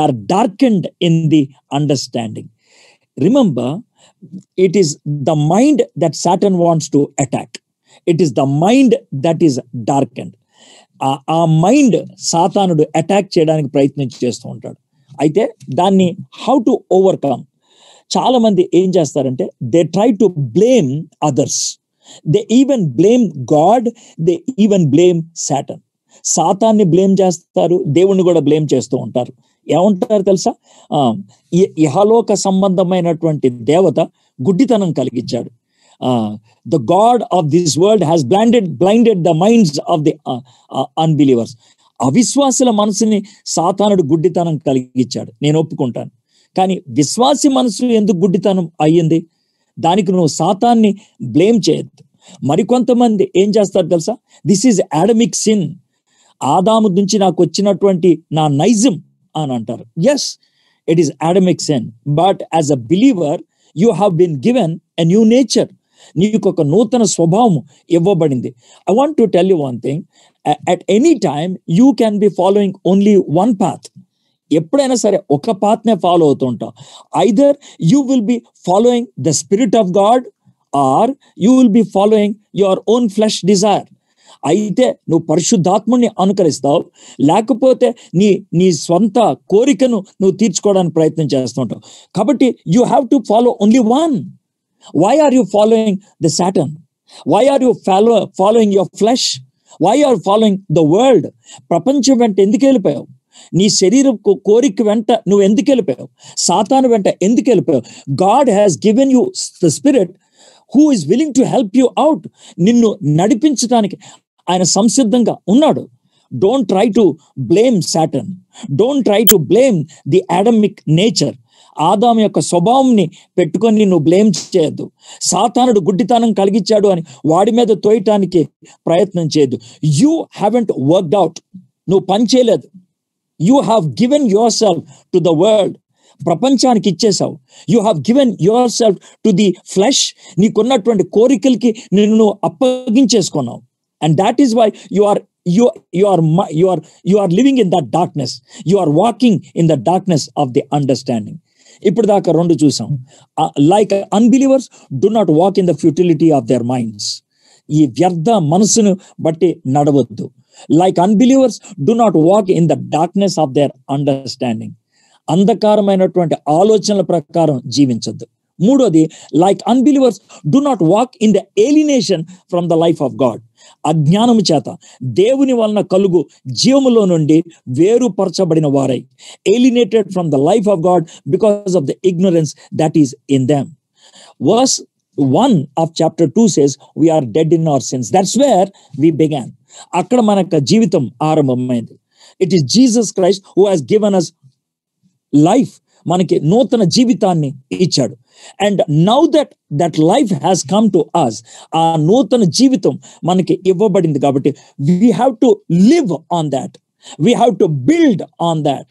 are darkened in the understanding. Remember, it is the mind that Satan wants to attack. It is the mind that is darkened. ఆ mind సాతానుడు attack చేయడానికి ప్రయత్నం చేస్తూ ఉంటాడు అయితే దాన్ని how to overcome చాలా మంది ఏం చేస్తారంటే they try to blame others they even blame God they even blame Satan సాతాన్ని బ్లేమ్ చేస్తారు దేవుణ్ణి కూడా బ్లేమ్ చేస్తూ ఉంటారు ఏమంటారు తెలుసా ఇహలోక సంబంధమైనటువంటి దేవత గుడ్డితనం కలిగించాడు the the God of this world has blinded, blinded the minds of the uh, uh, unbelievers. అవిశ్వాసుల మనసుని సాతానుడు గుడ్డితనం కలిగించాడు నేను ఒప్పుకుంటాను కానీ విశ్వాసి మనసు ఎందుకు గుడ్డితనం అయ్యింది దానికి నువ్వు సాతాన్ని బ్లేమ్ చేయొద్దు మరికొంతమంది ఏం చేస్తారు తెలుసా దిస్ ఈజ్ అడమిక్ సిన్ ఆదాము నుంచి నాకు వచ్చినటువంటి నా నైజం అని అంటారు yes it is Adamic sin but as a believer you have been given a new nature నీకు ఒక నూతన స్వభావం ఇవ్వబడింది I want to tell you one thing at any time you can be following only one path ఎప్పుడైనా సరే ఒక పాత్నే follow అవుతుంటాం either you will be following the spirit of God or you will be following your own flesh desire అయితే నువ్వు పరిశుద్ధాత్ముని అనుకరిస్తావు లేకపోతే నీ నీ స్వంత కోరికను నువ్వు తీర్చుకోవడానికి ప్రయత్నం చేస్తుంటావు కాబట్టి you have to follow only one Why are you following the Saturn? Why are you follow, following your flesh? Why are you following the world? ప్రపంచం వెంట ఎందుకు వెళ్ళిపోయావు నీ శరీర కోరిక వెంట నువ్వు ఎందుకు వెళ్ళిపోయావు సాతాను వెంట ఎందుకు వెళ్ళిపోయావు God has given you the spirit who is willing to help you out నిన్ను నడిపించడానికి ఆయన సంసిద్ధంగా ఉన్నాడు don't try to blame Satan don't try to blame the Adamic nature ఆదాం యొక్క స్వభావంని పెట్టుకొని నువ్వు బ్లేమ్ చేయొద్దు సాతానుడు గుడ్డితనం కలిగించాడు అని వాడి మీద తోయటానికి ప్రయత్నం చేయదు యూ హ్యావెంట్ వర్క్డ్ అవుట్ నువ్వు పని చేయలేదు you have given your self to the world ప్రపంచానికి ఇచ్చేసావు you have given your self to the flesh నీకున్నటువంటి కోరికలకి నిన్ను అప్పగించేసుకున్నావు and that is why you are you you are you are you are living in that darkness you are walking in the darkness of the understanding ఇప్పుడు దాకా రెండు చూసాం like unbelievers do not walk in the futility of their minds ఈ వ్యర్థ మనసును బట్టి నడవద్దు like unbelievers do not walk in the darkness of their understanding అంధకారమైనటువంటి ఆలోచనల ప్రకారం జీవించద్దు మూడోది like unbelievers do not walk in the alienation from the life of God అజ్ఞానము చేత దేవుని వలన కలుగు జీవములో నుండి వేరుపరచబడిన వారై alienated from the life of God because of the ignorance that is in them verse one of chapter two says we are dead in our sense that's where we began అక్కడ మన జీవితం ఆరంభమైంది it is Jesus Christ who has given us life మనకి నూతన జీవితాన్ని ఇచ్చాడు and now that that life has come to us ఆ నూతన జీవితం మనకి ఇవ్వబడింది కాబట్టి we have to live on that we have to build on that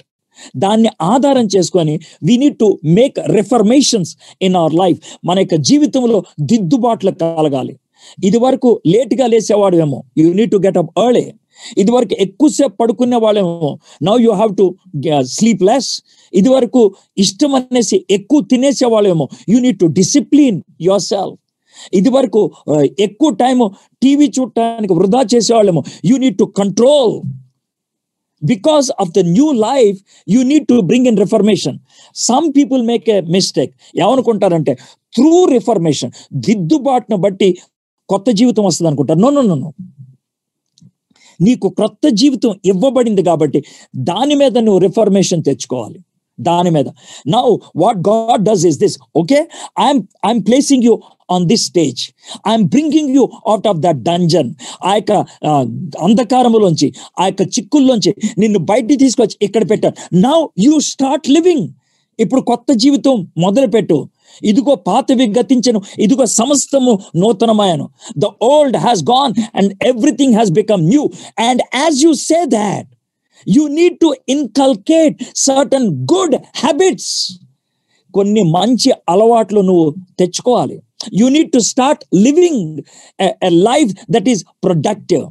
దాన్ని ఆధారం చేసుకొని we need to make reformations in our life మన యొక్క జీవితంలో దిద్దుబాట్లు కలగాలి ఇది వరకు లేట్గా లేచేవాడు ఏమో you need to get up early ఇది వరకు ఎక్కువసేపు పడుకునే వాళ్ళేమో now you have to sleep less ఇది వరకు ఇష్టం అనేసి ఎక్కువ తినేసే వాళ్ళేమో you need to discipline your self ఇది వరకు ఎక్కువ టైం టీవీ చూడటానికి వృధా చేసేవాళ్ళేమో you need to control because of the new life you need to bring in reformation some people make a mistake ఏమనుకుంటారంటే త్రూ రిఫర్మేషన్ దిద్దుబాటును బట్టి కొత్త జీవితం వస్తుంది అనుకుంటారు నో నో నో నీకు క్రొత్త జీవితం ఇవ్వబడింది కాబట్టి దాని మీద నువ్వు రిఫర్మేషన్ తెచ్చుకోవాలి దాని మీద నా what God does is this okay I'm I'm placing you on this stage I'm bringing you out of the dungeon ఆ యొక్క అంధకారములోంచి ఆ యొక్క చిక్కుల్లోంచి నిన్ను బయటికి తీసుకొచ్చి ఇక్కడ పెట్టాను నా యూ స్టార్ట్ లివింగ్ ఇప్పుడు కొత్త జీవితం మొదలుపెట్టు ఇదిగో పాతవి గతించను ఇదిగో సమస్తము నూతనమాయను the old has gone and everything has become new and as you say that you need to inculcate certain good habits కొన్ని మంచి అలవాట్లు నువ్వు తెచ్చుకోవాలి you need to start living life that is productive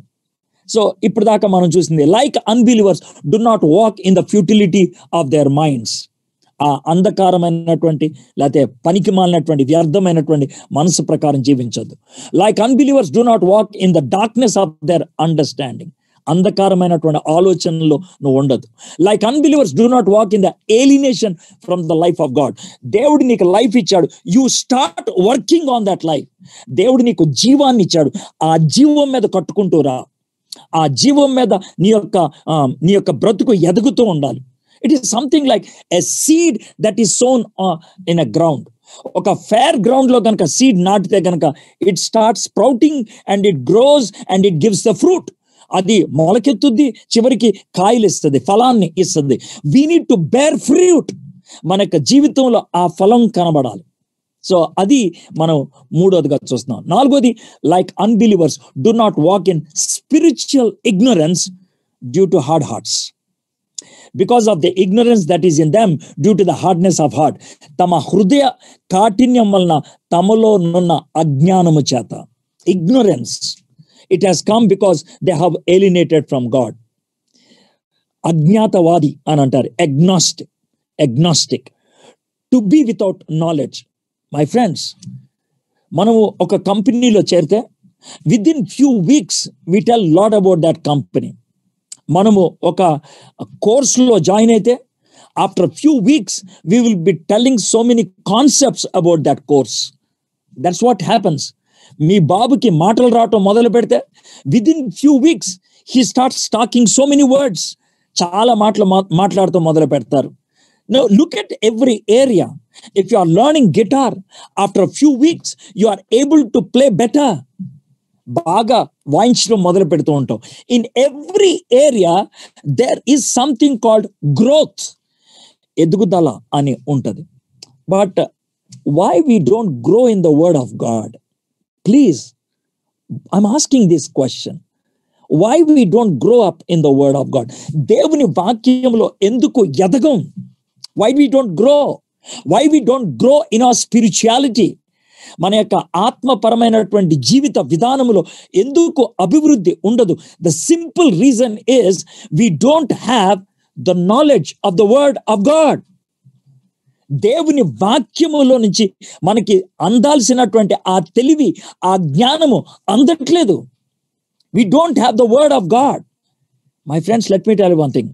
so ఇప్పుడు దాకా మనం చూసింది like unbelievers do not walk in the futility of their minds ఆ అంధకారమైనటువంటి లేకపోతే పనికి మాలినటువంటి వ్యర్థమైనటువంటి మనసు ప్రకారం జీవించద్దు like unbelievers do not walk in the darkness of their understanding అంధకారమైనటువంటి ఆలోచనలో నువ్వు ఉండదు like unbelievers do not walk in the alienation from the life of God దేవుడు నీకు లైఫ్ ఇచ్చాడు you start working on that life దేవుడు నీకు జీవాన్ని ఇచ్చాడు ఆ జీవం మీద కట్టుకుంటూ రా ఆ జీవం మీద నీ యొక్క నీ యొక్క బ్రతుకు ఎదుగుతూ ఉండాలి it is something like a seed that is sown in a ground ఒక ఫేర్ గ్రౌండ్ లో కనుక సీడ్ నాటితే కనుక it start sprouting and it grows and it gives the fruit అది మొలకెత్తుద్ది చివరికి కాయలు ఇస్తుంది ఫలాన్ని ఇస్తుంది we need to bear fruit మన యొక్క జీవితంలో ఆ ఫలం కనబడాలి సో అది మనం మూడోదిగా చూస్తున్నాం నాలుగోది like unbelievers do not walk in spiritual ignorance due to hard hearts because of the ignorance that is in them due to the hardness of heart. Tama hrudaya kaatinyam valna tamalo nunna Ignorance. It has come because they have alienated from God. Ajnatavadi anantar. Agnostic. Agnostic. To be without knowledge. My friends, manavu oka company lo cherte, within few weeks, we tell a lot about that company. మనము ఒక కోర్సులో join అయితే after few weeks we will be telling so many concepts about that course that's what happens మీ బాబుకి మాటలు రావటం మొదలు పెడితే with in few weeks he start stacking so many words చాలా మాటలు మాట్లాడటం మొదలు పెడతారు no look at every area if you are learning guitar after few weeks you are able to play better బాగా వాయించడం మొదలు పెడుతూ ఉంటాం in every area there is something called growth ఎదుగుదల అని ఉంటుంది but why we don't grow in the word of God please I'm asking this question why we don't grow up in the word of God దేవుని వాక్యంలో ఎందుకు ఎదగం why we don't grow why we don't grow in our spirituality మన యొక్క ఆత్మపరమైనటువంటి జీవిత విధానములో ఎందుకు అభివృద్ధి ఉండదు the simple reason is we don't have the knowledge of the word of God దేవుని వాక్యములో నుంచి మనకి అందాల్సినటువంటి ఆ తెలివి ఆ జ్ఞానము అందట్లేదు we don't have the word of God my friends let me tell one thing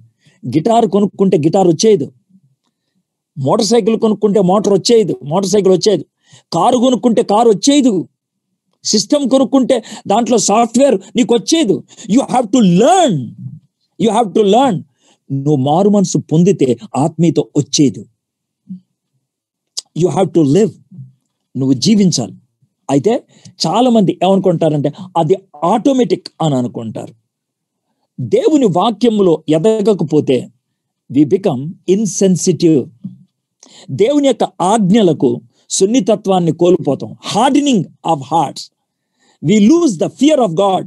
guitar కొనుక్కుంటే గిటార్ వచ్చేది మోటార్ సైకిల్ కొనుక్కుంటే మోటార్ వచ్చేది మోటార్ సైకిల్ వచ్చేది కారు కొనుక్కుంటే కారు వచ్చేది సిస్టమ్ కొనుక్కుంటే దాంట్లో సాఫ్ట్వేర్ నీకు వచ్చేది you have to learn you have to learn నువ్వు మారు మనసు పొందితే ఆత్మీయత వచ్చేది యూ హ్యావ్ టు లివ్ నువ్వు జీవించాలి అయితే చాలా మంది ఏమనుకుంటారంటే అది ఆటోమేటిక్ అని అనుకుంటారు దేవుని వాక్యంలో ఎదగకపోతే వి బికమ్ ఇన్సెన్సిటివ్ దేవుని యొక్క ఆజ్ఞలకు సున్నితత్వాన్ని కోల్పోతాం hardening of hearts we lose the fear of God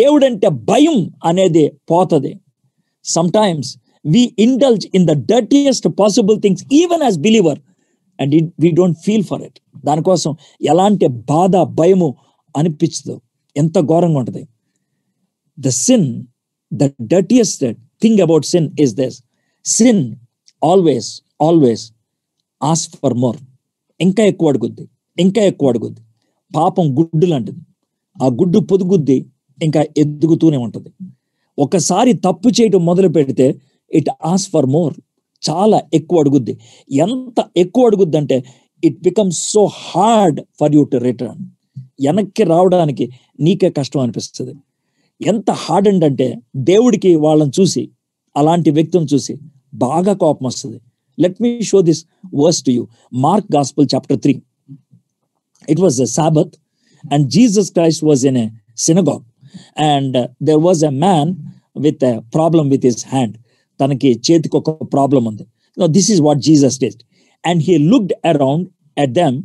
దేవుడు అంటే భయం అనేది పోతుంది sometimes we indulge in the dirtiest possible things even as believer and it we don't feel for it దానికోసం ఎలాంటి బాధ భయము అనిపించదు ఎంత ఘోరంగా ఉంటుంది the sin the dirtiest thing about sin is this sin always always ఆస్ ఫర్ మోర్ ఇంకా ఎక్కువ అడుగుద్ది ఇంకా ఎక్కువ అడుగుద్ది పాపం గుడ్డు లాంటిది ఆ గుడ్డు పొదుగుద్ది ఇంకా ఎదుగుతూనే ఉంటుంది ఒకసారి తప్పు చేయటం మొదలు పెడితే ఇట్ ఆస్ ఫర్ మోర్ చాలా ఎక్కువ అడుగుద్ది ఎంత ఎక్కువ అడుగుద్ది అంటే it become so hard for you to return వెనక్కి రావడానికి నీకే కష్టం అనిపిస్తుంది ఎంత హార్డ్ అంటే దేవుడికి వాళ్ళని చూసి అలాంటి వ్యక్తిని చూసి బాగా కోపం వస్తుంది Let me show this verse to you. Mark Gospel, chapter 3. It was a Sabbath, and Jesus Christ was in a synagogue. And uh, there was a man with a problem with his hand. తనకి చేతికి ఒక problem ఉంది this is what Jesus డెస్ట్ and he looked around at them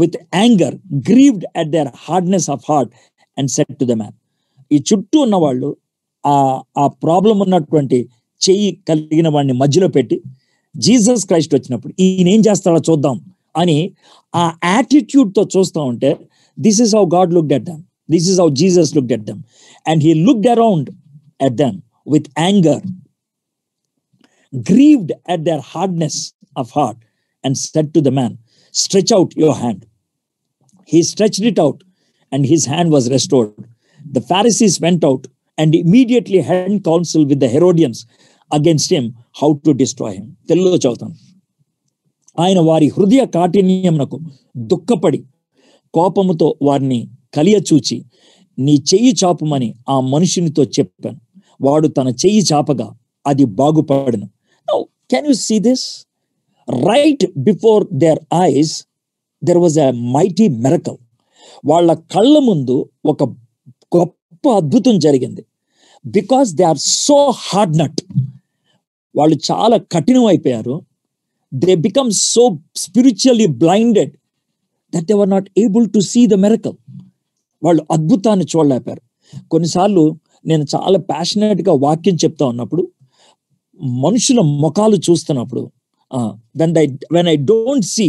with anger grieved at their hardness of heart and said to the man ఈ చుట్టూ ఉన్నవాళ్ళు ఆ ఆ ప్రాబ్లం ఉన్నటువంటి చెయ్యి కలిగిన వాడిని మధ్యలో పెట్టి జీసస్ క్రైస్ట్ వచ్చినప్పుడు ఈయన ఏం చేస్తాడో చూద్దాం అని ఆ యాటిట్యూడ్తో చూస్తూ ఉంటే this is how God looked at them this is how Jesus looked at them and he look around at them with anger grieved at their hardness of heart and said to the man stretch out your hand he stretched it out and his hand was restored the Pharisees went out and immediately had counsel with the Herodians against him how to destroy him తెలుగులో చదువుతాను ఆయన వారి హృదయ కాఠిన్యమునకు దుఃఖపడి కోపముతో వారిని కలియచూచి నీ చెయ్యి చాపమని ఆ మనుషునితో చెప్పాను వాడు తన చెయ్యి చాపగా అది బాగుపడను can you see this right before their eyes there was a mighty miracle వాళ్ళ కళ్ళ ముందు ఒక గొప్ప అద్భుతం జరిగింది because they are so hard nut వాళ్ళు చాలా కఠినం అయిపోయారు they become so spiritually blinded that were not able to see the miracle వాళ్ళు అద్భుతాన్ని చూడలేపారు కొన్నిసార్లు నేను చాలా ప్యాషనేట్గా వాక్యం చెప్తా ఉన్నప్పుడు మనుషుల ముఖాలు చూస్తున్నప్పుడు then they when I don't see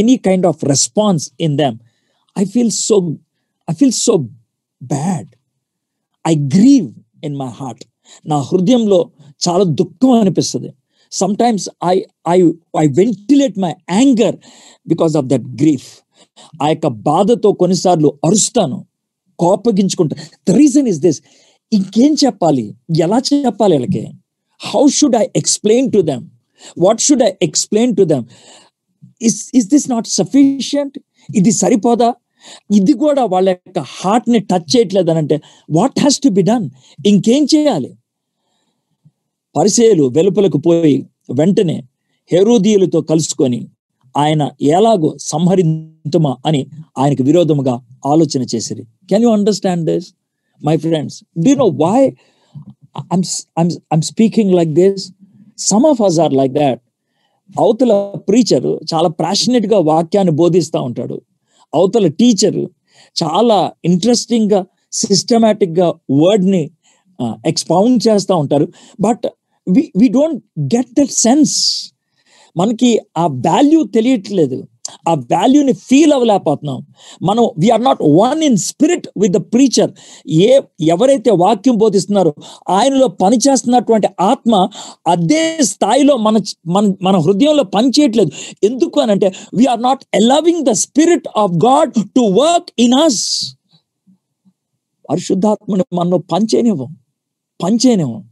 any kind of response in them I feel so I feel so bad I grieve in my heart నా హృదయంలో చాలా దుఃఖం అనిపిస్తుంది sometimes I I I ventilate my anger because of that grief ఆ యొక్క బాధతో కొన్నిసార్లు అరుస్తాను కోపగించుకుంటా ద రీజన్ ఇస్ దిస్ ఇంకేం చెప్పాలి ఎలా చెప్పాలి వీళ్ళకి how should I explain to them what should I explain to them is is this not sufficient ఇది సరిపోదా ఇది కూడా వాళ్ళ యొక్క హార్ట్ని టచ్ అంటే what has to be done ఇంకేం చేయాలి పరిసేలు వెలుపలకు పోయి వెంటనే హెరూదీయులతో కలుసుకొని ఆయన ఎలాగో సంహరించుమా అని ఆయనకు విరోధముగా ఆలోచన చేసిరి can you understand this my friends do know why I'm speaking like this some of us are like that అవతల ప్రీచర్ చాలా గా వాక్యాన్ని బోధిస్తూ ఉంటాడు అవతల టీచర్ చాలా ఇంట్రెస్టింగ్గా సిస్టమేటిక్గా వర్డ్ని ఎక్స్పౌండ్ చేస్తూ ఉంటారు but we we don't get that sense మనకి ఆ వాల్యూ తెలియట్లేదు ఆ వాల్యూని ఫీల్ అవ్వలేకపోతున్నాం మనం we are not one in spirit with the preacher ఏ ఎవరైతే వాక్యం బోధిస్తున్నారో ఆయనలో పనిచేస్తున్నటువంటి ఆత్మ అదే స్థాయిలో మన మన మన హృదయంలో పనిచేయట్లేదు ఎందుకు అని అంటే we are not allowing the spirit of God to work in us పరిశుద్ధాత్మని మనం పనిచేయనివ్వం పనిచేయనివ్వం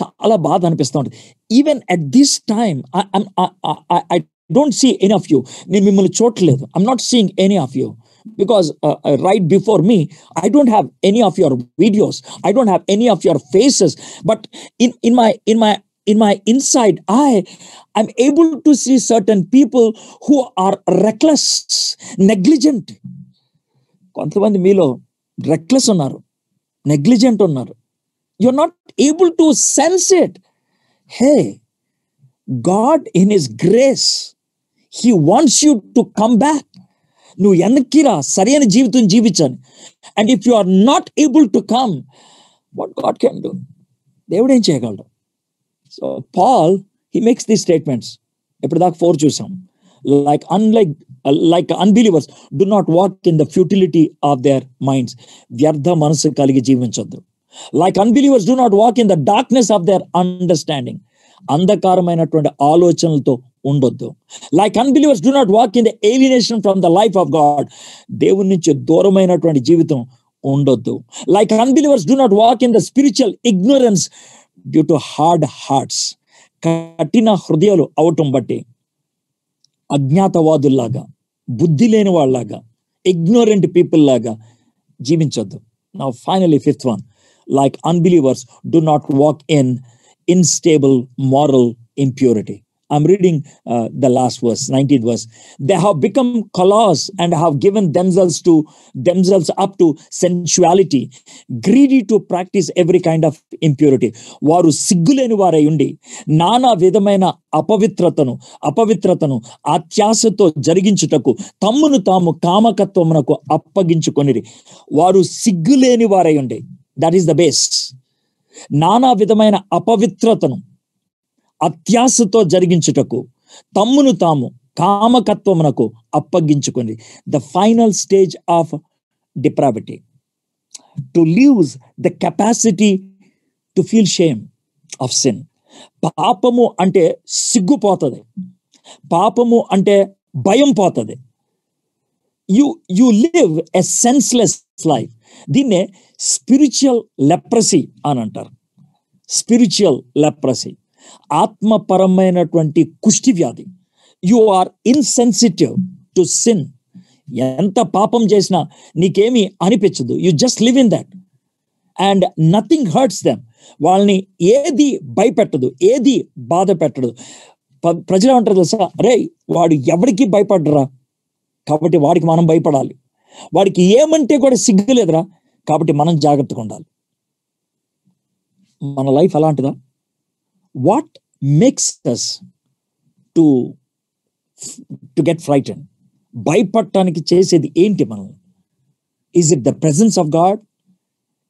చాలా బాధ అనిపిస్తూ ఉంటుంది even at this time I don't see any of you నేను మిమ్మల్ని చూడలేదు I'm not seeing any of you because uh, uh, right before me i don't have any of your videos i don't have any of your faces but in in my in my in my inside eye i'm able to see certain people who are reckless negligent కొంతమంది మీలో reckless ఉన్నారు negligent ఉన్నారు you're not able to sense it. Hey, God in His grace, He wants you to come back. నువ్వు వెనక్కి రా సరైన జీవితం జీవించాను and if you are not able to come what God can do దేవుడు ఏం చేయగలడు so Paul he makes the statements ఎప్పుడు దాకా ఫోర్ చూసాం like unlike like unbelievers do not walk in the futility of their minds వ్యర్థ మనసు కలిగి జీవించొద్దు like unbelievers do not walk in the darkness of their understanding అంధకారమైనటువంటి ఆలోచనలతో ఉండొద్దు like unbelievers do not walk in the alienation from the life of God దేవుని నుంచి దూరమైనటువంటి జీవితం ఉండొద్దు like unbelievers do not walk in the spiritual ignorance due to hard hearts కఠిన హృదయాలు అవటం బట్టి అజ్ఞాతవాదుల్లాగా బుద్ధి లేని వాళ్ళలాగా ఇగ్నోరెంట్ పీపుల్ లాగా జీవించొద్దు నా finally fifth one like unbelievers, do not walk in unstable moral impurity. I'm reading uh, the last verse, 19th verse. They have become colossus and have given themselves to themselves up to sensuality, greedy to practice every kind of impurity. వారు సిగ్గులేని వారై ఉండి నానా విధమైన అపవిత్రతను అపవిత్రతను అత్యాశతో జరిగించుటకు తమ్మును తాము కామకత్వమునకు అప్పగించుకొనిరి వారు సిగ్గులేని వారై ఉండి దట్ ఈస్ ద బేస్ నానా విధమైన అపవిత్రతను అత్యాశతో జరిగించుటకు తమ్మును తాము కామకత్వమునకు అప్పగించుకుంది the final stage of depravity to leaves the capacity to feel shame of sin పాపము అంటే సిగ్గుపోతుంది పాపము అంటే భయం పోతుంది you you live a senseless life దీన్నే స్పిరిచువల్ లెప్రసీ అని అంటారు స్పిరిచువల్ లెప్రసీ ఆత్మపరమైనటువంటి కుష్టి వ్యాధి you are insensitive to sin ఎంత పాపం చేసినా నీకేమీ అనిపించదు you just live in that and nothing hurts them వాళ్ళని ఏది భయపెట్టదు ఏది బాధ పెట్టదు ప్రజలు ఏమంటారు తెలుసా రే వాడు ఎవరికి భయపడరా కాబట్టి వాడికి మనం భయపడాలి వాడికి ఏమంటే కూడా సిగ్గులేదురా కాబట్టి మనం జాగ్రత్తగా ఉండాలి మన లైఫ్ అలాంటిదా what makes us to to get frightened భయపడటానికి చేసేది ఏంటి మనం is it the presence of God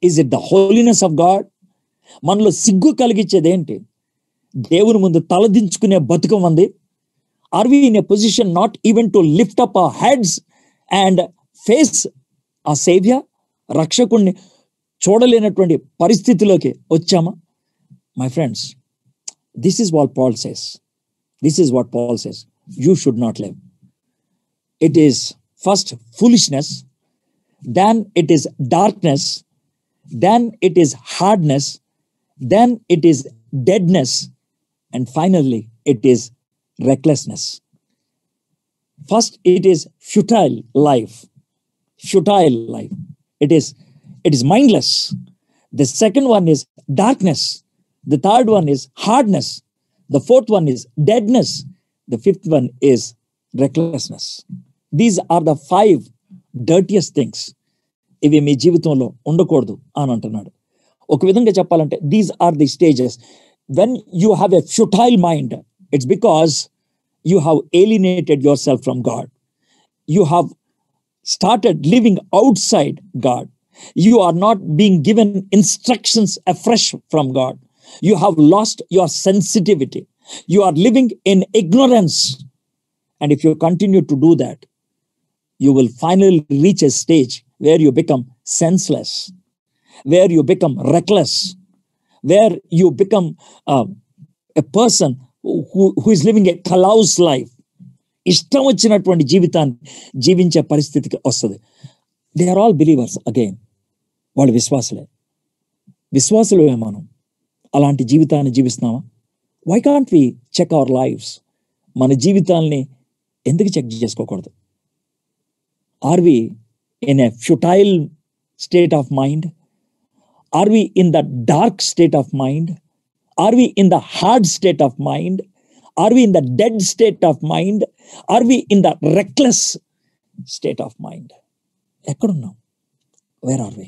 is it the holiness of God మనలో సిగ్గు కలిగించేది ఏంటి దేవుని ముందు తలదించుకునే బతుకం ఉంది are in a position not even to lift up heads and face ఆ సేవ్య రక్షకుణ్ణి చూడలేనటువంటి పరిస్థితిలోకి వచ్చామా my friends this is what Paul says this is what Paul says you should not live it is first foolishness then it is darkness then it is hardness then it is deadness and finally it is recklessness first it is futile life futile life. It is, it is mindless. The second one is darkness. The third one is hardness. The fourth one is deadness. The fifth one is recklessness. These are the five dirtiest things. ఇవి మీ జీవితంలో ఉండకూడదు అని అంటున్నాడు ఒక విధంగా చెప్పాలంటే these are the stages when you have a futile mind it's because you have alienated yourself from God you have started living outside God. You are not being given instructions afresh from God. You have lost your sensitivity. You are living in ignorance. And if you continue to do that, you will finally reach a stage where you become senseless, where you become reckless, where you become uh, a person who, who is living a kalau's life ఇష్టం వచ్చినటువంటి జీవితాన్ని జీవించే పరిస్థితికి వస్తుంది they are all believers again వాళ్ళు విశ్వాసులే విశ్వాసులమే మనం అలాంటి జీవితాన్ని జీవిస్తున్నామా why can't we check our lives మన జీవితాల్ని ఎందుకు చెక్ చేసుకోకూడదు are we in a futile state of mind are we in the dark state of mind are we in the hard state of mind Are we in the dead state of mind? Are we in the reckless state of mind? ఎక్కడున్నాం Where are we?